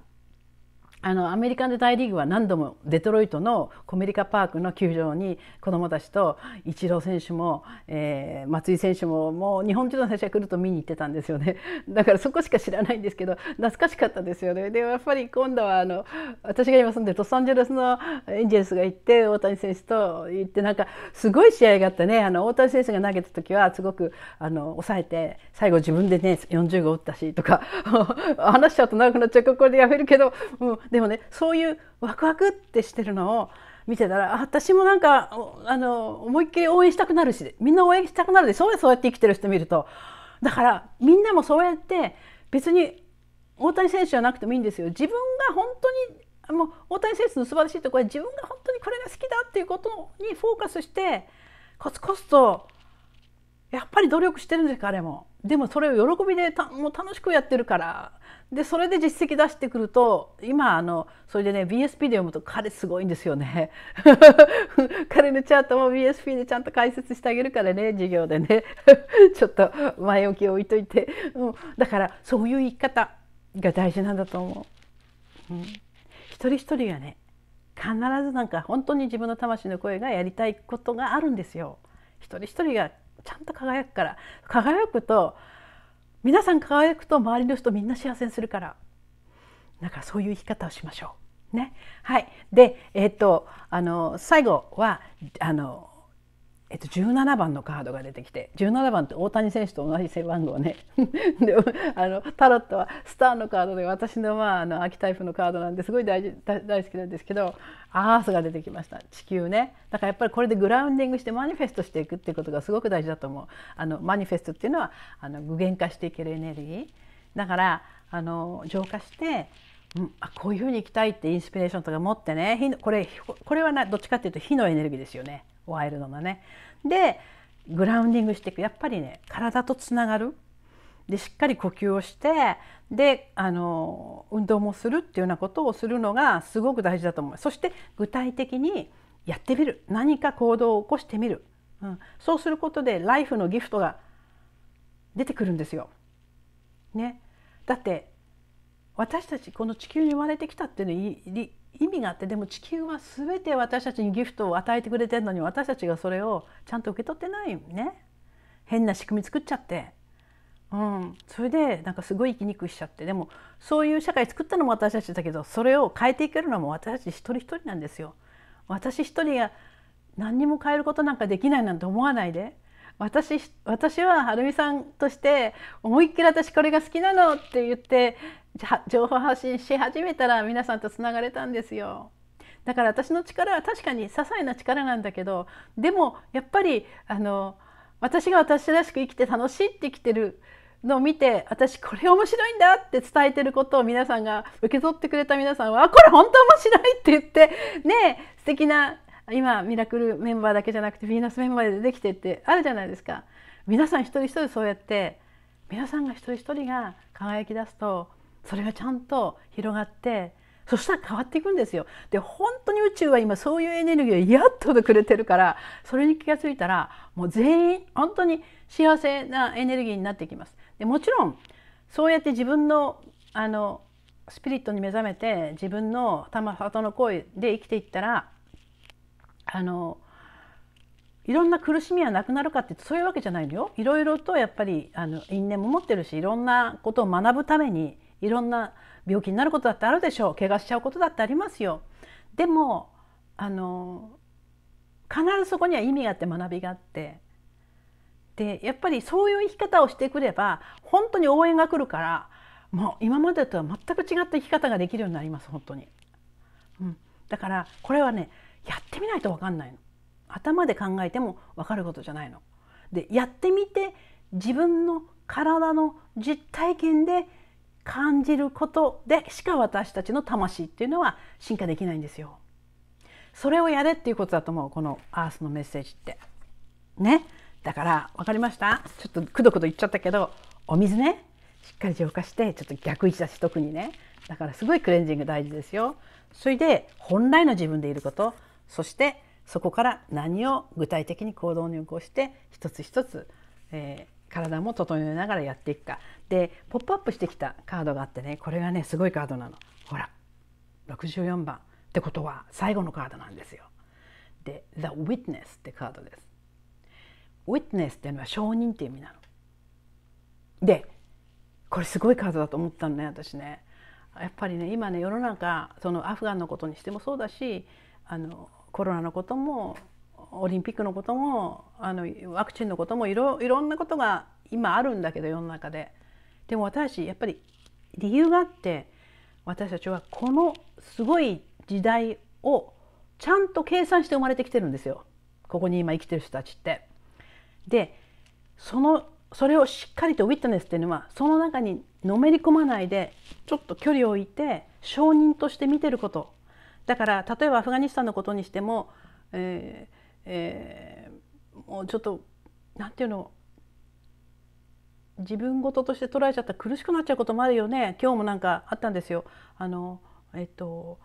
あのアメリカンで大リーグは何度もデトロイトのコメリカパークの球場に子どもたちとイチロー選手も、えー、松井選手ももう日本人の選手が来ると見に行ってたんですよね だからそこしか知らないんですけど懐かしかったですよねでやっぱり今度はあの私が今住んでるロサンゼルスのエンジェルスが行って大谷選手と行ってなんかすごい試合があったねあの大谷選手が投げた時はすごくあの抑えて最後自分でね40号打ったしとか 話しちゃうと長くなっちゃうここでやめるけど、うんでもねそういうワクワクってしてるのを見てたら私もなんかあの思いっきり応援したくなるしみんな応援したくなるでそうそうやって生きてる人見るとだからみんなもそうやって別に大谷選手じゃなくてもいいんですよ。自分が本当にもう大谷選手の素晴らしいところは自分が本当にこれが好きだっていうことにフォーカスしてコツコツとやっぱり努力してるんです彼も。でもそれを喜びでもう楽しくやってるからでそれで実績出してくると今あのそれでね BSP で読むと彼すごいんですよね 彼のチャートも BSP でちゃんと解説してあげるからね授業でね ちょっと前置き置いといて、うん、だからそういう生き方が大事なんだと思う。うん、一人一人がね必ずなんか本当に自分の魂の声がやりたいことがあるんですよ。一人一人がちゃんと輝くから輝くと皆さん輝くと周りの人みんな幸せにするからだからそういう生き方をしましょう。ね、はい、で、えー、っとあの最後はあのえっと、17番のカードが出てきて17番って大谷選手と同じ背番号ね であのタロットはスターのカードで私の,、まあ、あの秋タイプのカードなんですごい大大好きなんですけどアースが出てきました地球ねだからやっぱりこれでグラウンディングしてマニフェストしていくっていうことがすごく大事だと思うあのマニフェストっていうのはあの具現化していけるエネルギーだからあの浄化してうん、あこういうふうにいきたいってインスピレーションとか持ってね火のこれこれはなどっちかっていうと火のエネルギーですよね。ワイルドなね。でグラウンディングしていくやっぱりね体とつながるでしっかり呼吸をしてであの運動もするっていうようなことをするのがすごく大事だと思うそして具体的にやってみる何か行動を起こしてみる、うん、そうすることでライフのギフトが出てくるんですよ。ね、だって私たちこの地球に生まれてきたっていうの意味があってでも地球は全て私たちにギフトを与えてくれてるのに私たちがそれをちゃんと受け取ってないよね変な仕組み作っちゃって、うん、それでなんかすごい生きにくくしちゃってでもそういう社会作ったのも私たちだけどそれを変えていけるのも私たち一人一人なんですよ。私一人が何にも変えることなんかできないなんて思わないで私私ははるみさんとして思いっきり私これが好きなのって言って情報発信し始めたら皆さんとつながれたんですよ。だから私の力は確かに些細な力なんだけどでもやっぱりあの私が私らしく生きて楽しいって生きてるのを見て私これ面白いんだって伝えてることを皆さんが受け取ってくれた皆さんは「これ本当面白い」って言ってね素敵な今ミラクルメンバーだけじゃなくてヴィーナスメンバーでできてってあるじゃないですか。皆さん一人一人そうやって皆さんが一人一人が輝き出すとそれがちゃんと広がってそしたら変わっていくんですよ。で本当に宇宙は今そういうエネルギーをやっとでくれてるからそれに気が付いたらもう全員本当に幸せなエネルギーになってきます。でもちろんそうやって自分のあのスピリットに目覚めて自分の魂の声で生きていったらあのいろんな苦しみはなくなるかってそういうわけじゃないのよ。いろいろとやっぱりあの因縁も持ってるしいろんなことを学ぶためにいろんな病気になることだってあるでしょう怪我しちゃうことだってありますよ。でもあの必ずそこには意味があって学びがあってでやっぱりそういう生き方をしてくれば本当に応援が来るからもう今までとは全く違った生き方ができるようになります本当に、うん、だからこれはねやってみないと分かんないの頭で考えても分かることじゃないの。でやってみて自分の体の実体験で感じることでしか私たちの魂っていうのは進化できないんですよ。それをやれっていうことだと思うこのアースのメッセージって。ねだから分かりましたちょっとくどくど言っちゃったけどお水ねしっかり浄化してちょっと逆一だし特にねだからすごいクレンジング大事ですよ。それで本来の自分でいることそしてそこから何を具体的に行動に起こして一つ一つ、え体も整えながらやっていくかでポップアップしてきたカードがあってねこれがねすごいカードなのほら64番ってことは最後のカードなんですよで「The Witness」ってカードです Witness っていうのは証人っていう意味なのでこれすごいカードだと思ったのね私ねやっぱりね今ね世の中そのアフガンのことにしてもそうだしあのコロナのこともオリンピックのこともあのワクチンのこともいろいろんなことが今あるんだけど世の中で。でも私やっぱり理由があって私たちはこのすごい時代をちゃんと計算して生まれてきてるんですよここに今生きてる人たちって。でそのそれをしっかりとウィットネスっていうのはその中にのめり込まないでちょっと距離を置いて証人として見てることだから例えばアフガニスタンのことにしても、えー、えー、もうちょっとなんていうの自分事として捉えちゃった苦しくなっちゃうこともあるよね今日もなんかあったんですよ。あのえっと、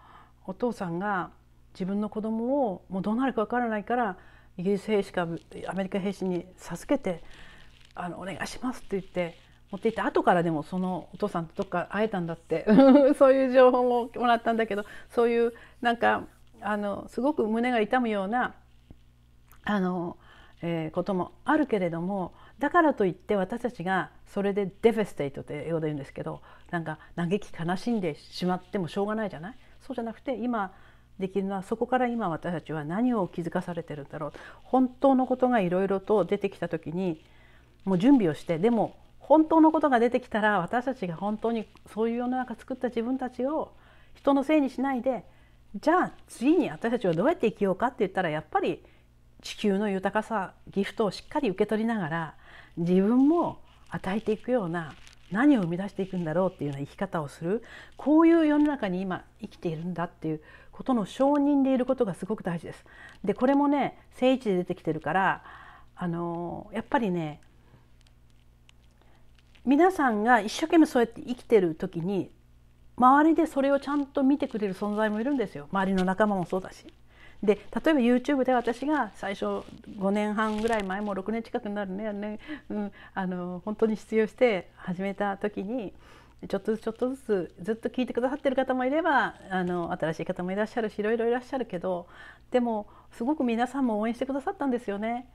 お父さんが自分の子供をもうどうなるかわからないからイギリス兵士かアメリカ兵士に授けて「あのお願いします」って言って持っていって後からでもそのお父さんとどっか会えたんだって そういう情報ももらったんだけどそういうなんかあのすごく胸が痛むようなあの、えー、こともあるけれどもだからといって私たちがそれでデフェステイトって英語で言うんですけどなんか嘆き悲しんでしまってもしょうがないじゃないそうじゃなくて今できるのはそこから今私たちは何を気づかされてるんだろう本当のことがいろいろと出てきた時にもう準備をしてでも本当のことが出てきたら私たちが本当にそういう世の中作った自分たちを人のせいにしないでじゃあ次に私たちはどうやって生きようかって言ったらやっぱり地球の豊かさギフトをしっかり受け取りながら自分も与えていくような何を生み出していくんだろうっていうような生き方をするこういう世の中に今生きているんだっていうことの承認でいることがすごく大事です。でこれもね聖地で出てきてるからあのやっぱりね皆さんが一生懸命そうやって生きてる時に周りでそれをちゃんと見てくれる存在もいるんですよ周りの仲間もそうだし。で例えば YouTube で私が最初5年半ぐらい前もう6年近くになるねね、うん、あの本当に失業して始めた時にちょっとずつちょっとずつずっと聞いてくださってる方もいればあの新しい方もいらっしゃるしいろいろいらっしゃるけどでもすごく皆さんも応援してくださったんですよね。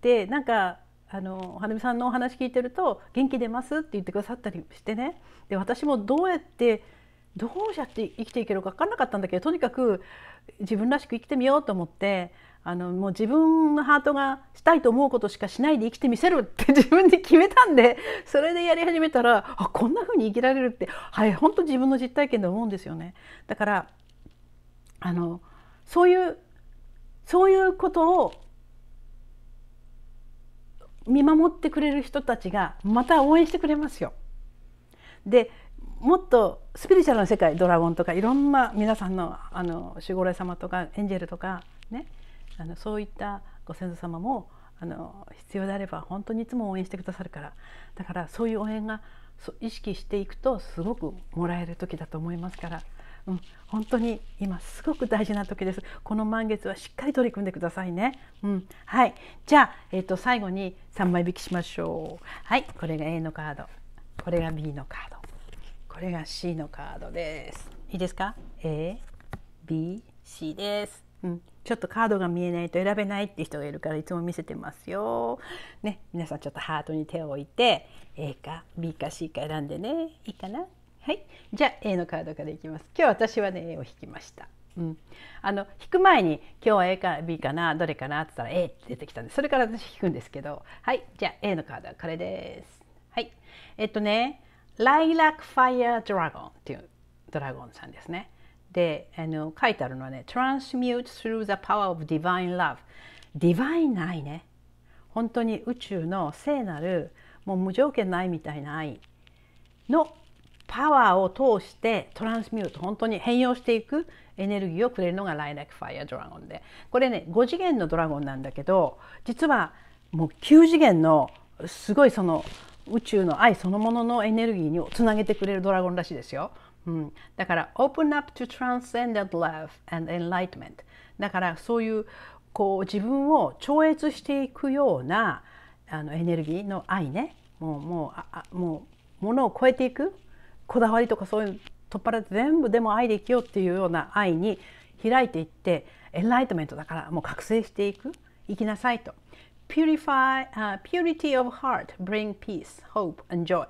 でなんかあのはさんのお話聞いてると「元気出ます」って言ってくださったりしてねで私もどうやってどうやって生きていけるか分からなかったんだけどとにかく自分らしく生きてみようと思ってあのもう自分のハートがしたいと思うことしかしないで生きてみせるって 自分で決めたんでそれでやり始めたらあこんな風に生きられるってはい本当自分の実体験で思うんですよね。だからあのそういうそういうことを見守ってくれる人たちがまた応援してくれますよ。でもっとスピリチュアルな世界ドラゴンとかいろんな皆さんのあの守護霊様とかエンジェルとかねあのそういったご先祖様もあの必要であれば本当にいつも応援してくださるからだからそういう応援が意識していくとすごくもらえる時だと思いますから、うん、本当に今すごく大事な時ですこの満月はしっかり取り組んでくださいね、うん、はいじゃあ、えー、と最後に3枚引きしましょうはいこれが A のカードこれが B のカードこれが C のカードです。いいですか A、B、C です、うん。ちょっとカードが見えないと選べないって人がいるからいつも見せてますよ。ね、皆さんちょっとハートに手を置いて A か B か C か選んでね。いいかなはい、じゃあ A のカードからいきます。今日私はね A を引きました。うん、あの引く前に「今日は A か B かなどれかな?」って言ったら「A」って出てきたんでそれから私引くんですけどはいじゃあ A のカードはこれです。はいえっとねライラック・ファイア・ドラゴンっていうドラゴンさんですね。であの書いてあるのはね「Transmute through the power of divine love」「ディヴァイン愛ね」本当に宇宙の聖なるもう無条件の愛みたいな愛のパワーを通してトランスミュート本当に変容していくエネルギーをくれるのがライラック・ファイア・ドラゴンでこれね5次元のドラゴンなんだけど実はもう9次元のすごいその宇宙の愛そのもののエネルギーにつなげてくれるドラゴンらしいですよ。うん、だから Open up to transcendent love and enlightenment だからそういうこう自分を超越していくようなあのエネルギーの愛ねもうもうあもうものを超えていくこだわりとかそういう取っ払って全部でも愛で生きようっていうような愛に開いていってエンライトメントだからもう覚醒していく生きなさいと。purify、uh, purity of heart bring peace, hope and joy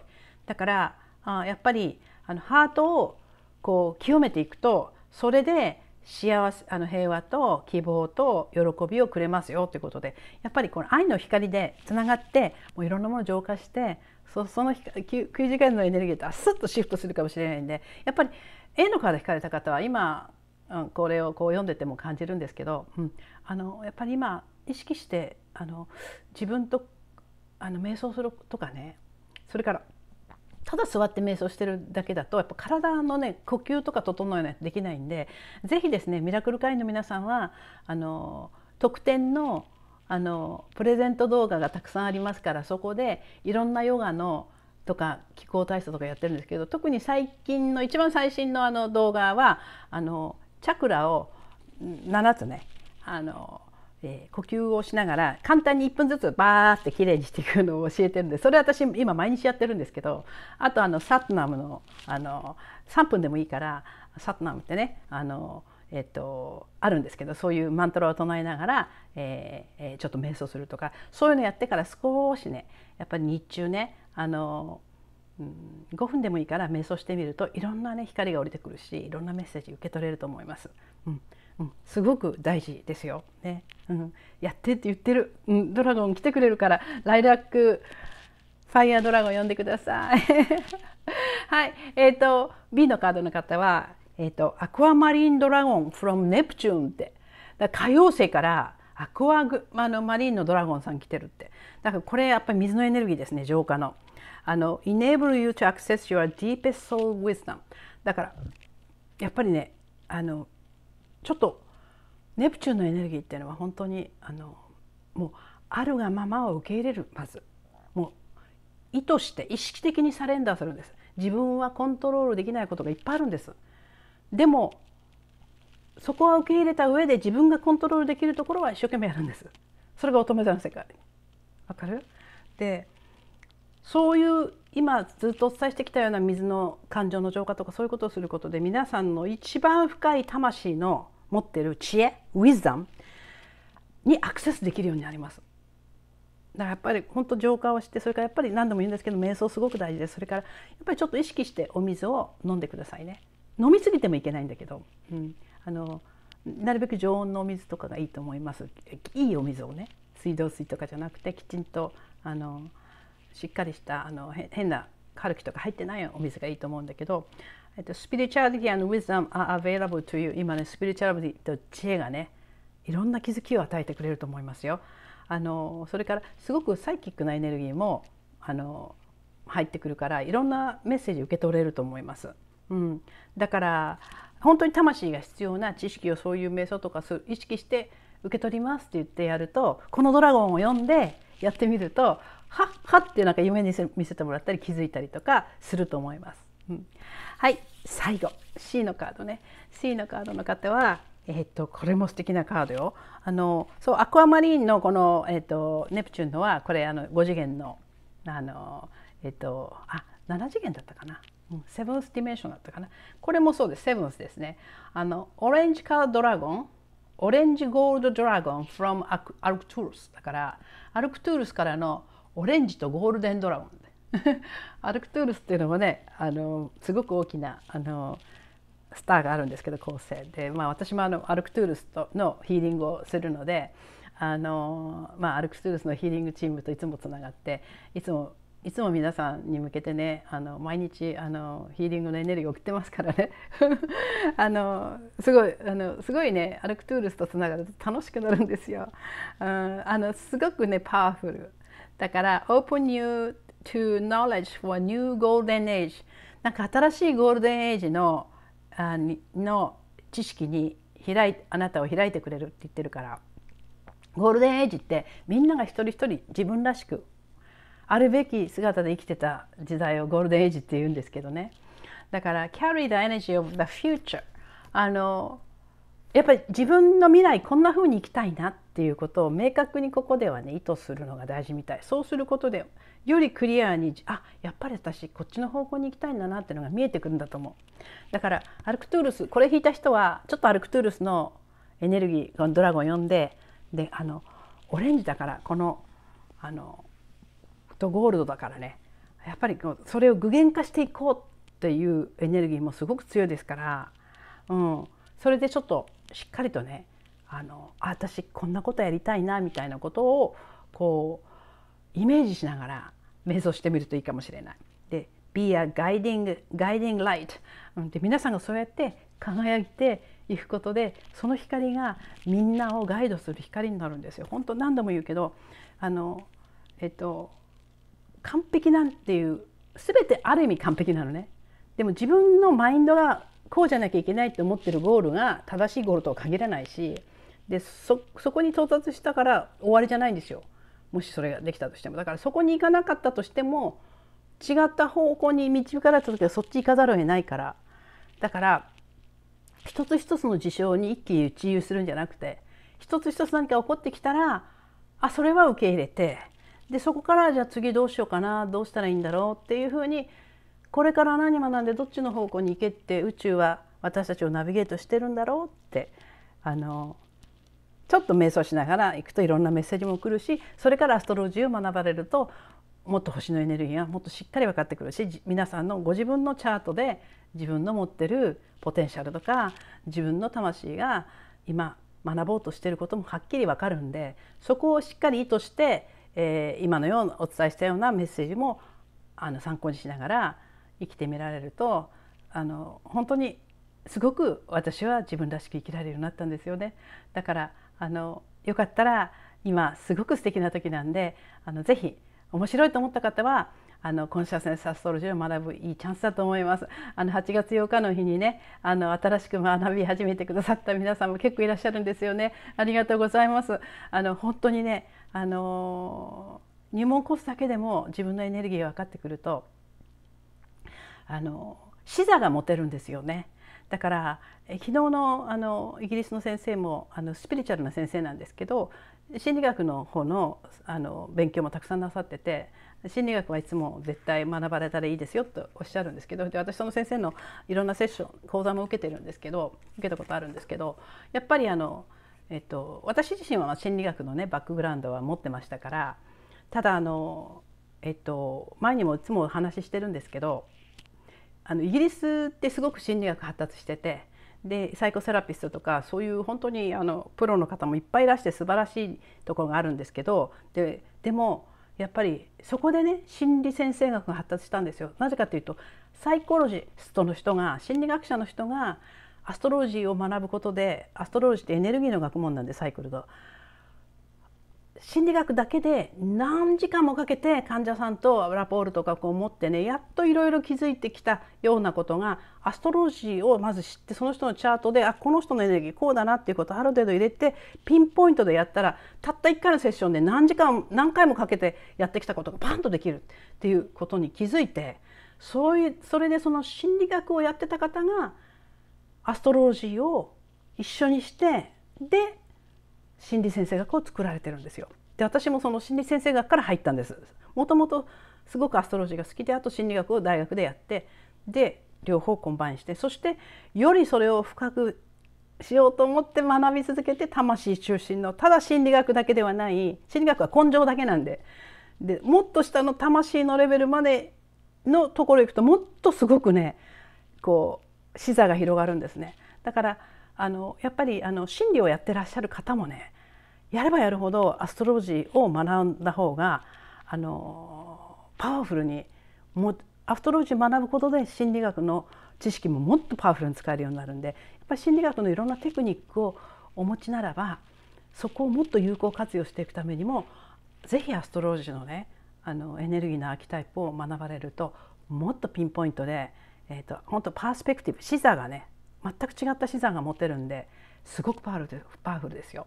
だからあやっぱりあのハートをこう清めていくとそれで幸せあの平和と希望と喜びをくれますよということでやっぱりこの愛の光でつながってもういろんなものを浄化してそその9次元のエネルギーとスッとシフトするかもしれないんでやっぱり絵のから引かれた方は今、うん、これをこう読んでても感じるんですけど、うん、あのやっぱり今意識してあの自分とあの瞑想するとかねそれからただ座って瞑想してるだけだとやっぱ体のね呼吸とか整えないとできないんで是非ですねミラクル会員の皆さんはあの特典のあのプレゼント動画がたくさんありますからそこでいろんなヨガのとか気候体操とかやってるんですけど特に最近の一番最新のあの動画はあのチャクラを7つねあのえー、呼吸をしながら簡単に1分ずつバーってきれいにしていくのを教えてるんでそれ私今毎日やってるんですけどあとあのサトナムのあの3分でもいいからサトナムってねあの、えっと、あるんですけどそういうマントラを唱えながら、えー、ちょっと瞑想するとかそういうのやってから少しねやっぱり日中ねあの5分でもいいから瞑想してみるといろんなね光が降りてくるしいろんなメッセージ受け取れると思います。うんすごく大事ですよ。ねうん、やってって言ってる、うん、ドラゴン来てくれるからライラックファイアードラゴン呼んでください。はい、えっ、ー、と B のカードの方は、えっ、ー、とアクアマリンドラゴン from ネプチューンってだ海洋星からアクアグ、あのマリンのドラゴンさん来てるってだからこれやっぱり水のエネルギーですね浄化の。あの enable you to access your deepest soul wisdom だからやっぱりねあのちょっとネプチューンのエネルギーっていうのは本当にあのもうあるがままを受け入れるまずもう意図して意識的にサレンダーするんです自分はコントロールできないことがいっぱいあるんですでもそこは受け入れた上で自分がコントロールできるところは一生懸命やるんですそれが乙女座の世界わかるでそういう今ずっとお伝えしてきたような水の感情の浄化とかそういうことをすることで皆さんの一番深い魂の持ってる知恵ウィズにアクセスできるようになりますだからやっぱり本当浄化をしてそれからやっぱり何度も言うんですけど瞑想すごく大事ですそれからやっぱりちょっと意識してお水を飲んでくださいね飲みすぎてもいけないんだけど、うん、あのなるべく常温のお水とかがいいと思いますいいお水をね水道水とかじゃなくてきちんとあのしっかりしたあの変なカルキとか入ってないお水がいいと思うんだけどえっと、スピリチュアリティ and wisdom are a v a 今ねスピリチュアリティと知恵がねいろんな気づきを与えてくれると思いますよ。あのそれからすごくサイキックなエネルギーもあの入ってくるからいろんなメッセージ受け取れると思います。うん、だから本当に魂が必要な知識をそういう瞑想とか意識して受け取りますって言ってやるとこのドラゴンを読んでやってみるとはっはってなんか夢に見せてもらったり気づいたりとかすると思います。うん、はい最後 C のカードね C のカードの方はえっ、ー、とこれも素敵なカードよあのそうアクアマリンのこの、えっ、ー、とネプチューンのはこれあの5次元のあのえっ、ー、とあ7次元だったかな、うん、セブンスディメンションだったかなこれもそうですセブンスですねあのオレンジカードラゴンオレンジゴールドドラゴン from アルクトゥールスだからアルクトゥールスからのオレンジとゴールデンドラゴン アルクトゥールスっていうのもねあのすごく大きなあのスターがあるんですけど構成で、まあ、私もあのアルクトゥールスとのヒーリングをするのであの、まあ、アルクトゥールスのヒーリングチームといつもつながっていつもいつも皆さんに向けてねあの毎日あのヒーリングのエネルギーを送ってますからね あのすごいあのすごいねアルクトゥールスとつながると楽しくなるんですよ。あのすごくねパワフルだから「オープンニュー to knowledge for a new golden age なんか新しいゴールデンエイジのあの知識に開いあなたを開いてくれるって言ってるからゴールデンエイジってみんなが一人一人自分らしくあるべき姿で生きてた時代をゴールデンエイジって言うんですけどねだから carry the energy of the future あのやっぱり自分の未来こんな風に生きたいなっていうことを明確にここではね意図するのが大事みたいそうすることでよりクリアにあやっぱり私こっちの方向に行きたいんだなっていうのが見えてくるんだと思うだからアルクトゥールスこれ引いた人はちょっとアルクトゥールスのエネルギードラゴン呼んでであのオレンジだからこのあのとゴールドだからねやっぱりそれを具現化していこうっていうエネルギーもすごく強いですから、うん、それでちょっとしっかりとねあのあ私こんなことやりたいなみたいなことをこうイメージしながら瞑想してみるといいかもしれない。で「Be a guiding, guiding light」で皆さんがそうやって輝いていくことでその光がみんなをガイドする光になるんですよ。本当何度も言うけどあの、えっと、完璧なんていう全てある意味完璧なのね。でも自分のマインドがこうじゃなきゃいけないって思ってるゴールが正しいゴールとは限らないしでそこに到達したから終わりじゃないんですよ。もしそれができたとしてもだからそこに行かなかったとしても違った方向に導かれた時はそっち行かざるを得ないからだから一つ一つの事象に一喜一憂するんじゃなくて一つ一つ何か起こってきたらあそれは受け入れてでそこからじゃあ次どうしようかなどうしたらいいんだろうっていうふうにこれから何学んでどっちの方向に行けって宇宙は私たちをナビゲートしてるんだろうってあのちょっと瞑想しながら行くといろんなメッセージも来るしそれからアストロジーを学ばれるともっと星のエネルギーがもっとしっかり分かってくるし皆さんのご自分のチャートで自分の持ってるポテンシャルとか自分の魂が今学ぼうとしてることもはっきり分かるんでそこをしっかり意図して、えー、今のようなお伝えしたようなメッセージもあの参考にしながら生きてみられるとあの本当にすごく私は自分らしく生きられるようになったんですよね。だからあのよかったら今すごく素敵な時なんであのぜひ面白いと思った方はあのコンシャスネスアストロジーを学ぶいいチャンスだと思います。あの8月8日の日にね、あの新しく学び始めてくださった皆さんも結構いらっしゃるんですよね。ありがとうございます。あの本当にね、あの入門コースだけでも自分のエネルギーが分かってくると、あの視座が持てるんですよね。だから昨日のあのイギリスの先生もあのスピリチュアルな先生なんですけど心理学の方のあの勉強もたくさんなさってて心理学はいつも絶対学ばれたらいいですよとおっしゃるんですけどで私その先生のいろんなセッション講座も受けてるんですけど受けたことあるんですけどやっぱりあの、えっと、私自身は心理学のねバックグラウンドは持ってましたからただあの、えっと、前にもいつもお話ししてるんですけどあのイギリスってすごく心理学発達しててでサイコセラピストとかそういう本当にあのプロの方もいっぱいいらして素晴らしいところがあるんですけどででもやっぱりそこでね心理先生学が発達したんですよ。なぜかというとサイコロジストの人が心理学者の人がアストロロジーを学ぶことでアストロロジーってエネルギーの学問なんでサイクルが。心理学だけで何時間もかけて患者さんとラポールとかこう持ってねやっといろいろ気づいてきたようなことがアストロロジーをまず知ってその人のチャートであこの人のエネルギーこうだなっていうことをある程度入れてピンポイントでやったらたった1回のセッションで何時間何回もかけてやってきたことがパンとできるっていうことに気づいてそういうそれでその心理学をやってた方がアストロロジーを一緒にしてで心理先生学を作られてるんですよ。で私もその心理先生学から入ったんです。もともとすごくアストロジーが好きであと心理学を大学でやってで両方コンバインしてそしてよりそれを深くしようと思って学び続けて魂中心のただ心理学だけではない心理学は根性だけなんででもっと下の魂のレベルまでのところ行くともっとすごくねこう視座が広がるんですね。だからあのやっぱりあの心理をやってらっしゃる方もねやればやるほどアストロジーを学んだ方があのパワフルにもアストロジーを学ぶことで心理学の知識ももっとパワフルに使えるようになるんでやっぱり心理学のいろんなテクニックをお持ちならばそこをもっと有効活用していくためにも是非アストロジーのねあのエネルギーのアーキタイプを学ばれるともっとピンポイントで、えーと、と本当パースペクティブ視座がね全く違った資産が持てるんですごくパワフルパワフルですよ。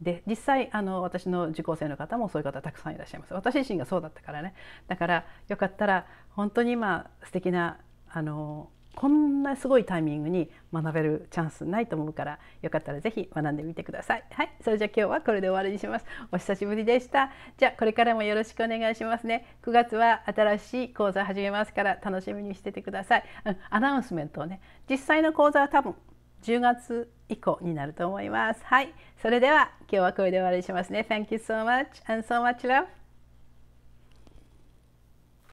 で実際あの私の受講生の方もそういう方たくさんいらっしゃいます私自身がそうだったからねだからよかったら本当に今素敵なあのこんなすごいタイミングに学べるチャンスないと思うからよかったら是非学んでみてください。はい、それじゃ今日はこれで終わりにします。お久しぶりでした。じゃこれからもよろしくお願いしますね。9月は新しい講座始めますから楽しみにしててください。うん、アナウンスメントをね実際の講座は多分10月以降になると思います。はい、それでは今日はこれで終わりにしますね。Thank you so much and so much love.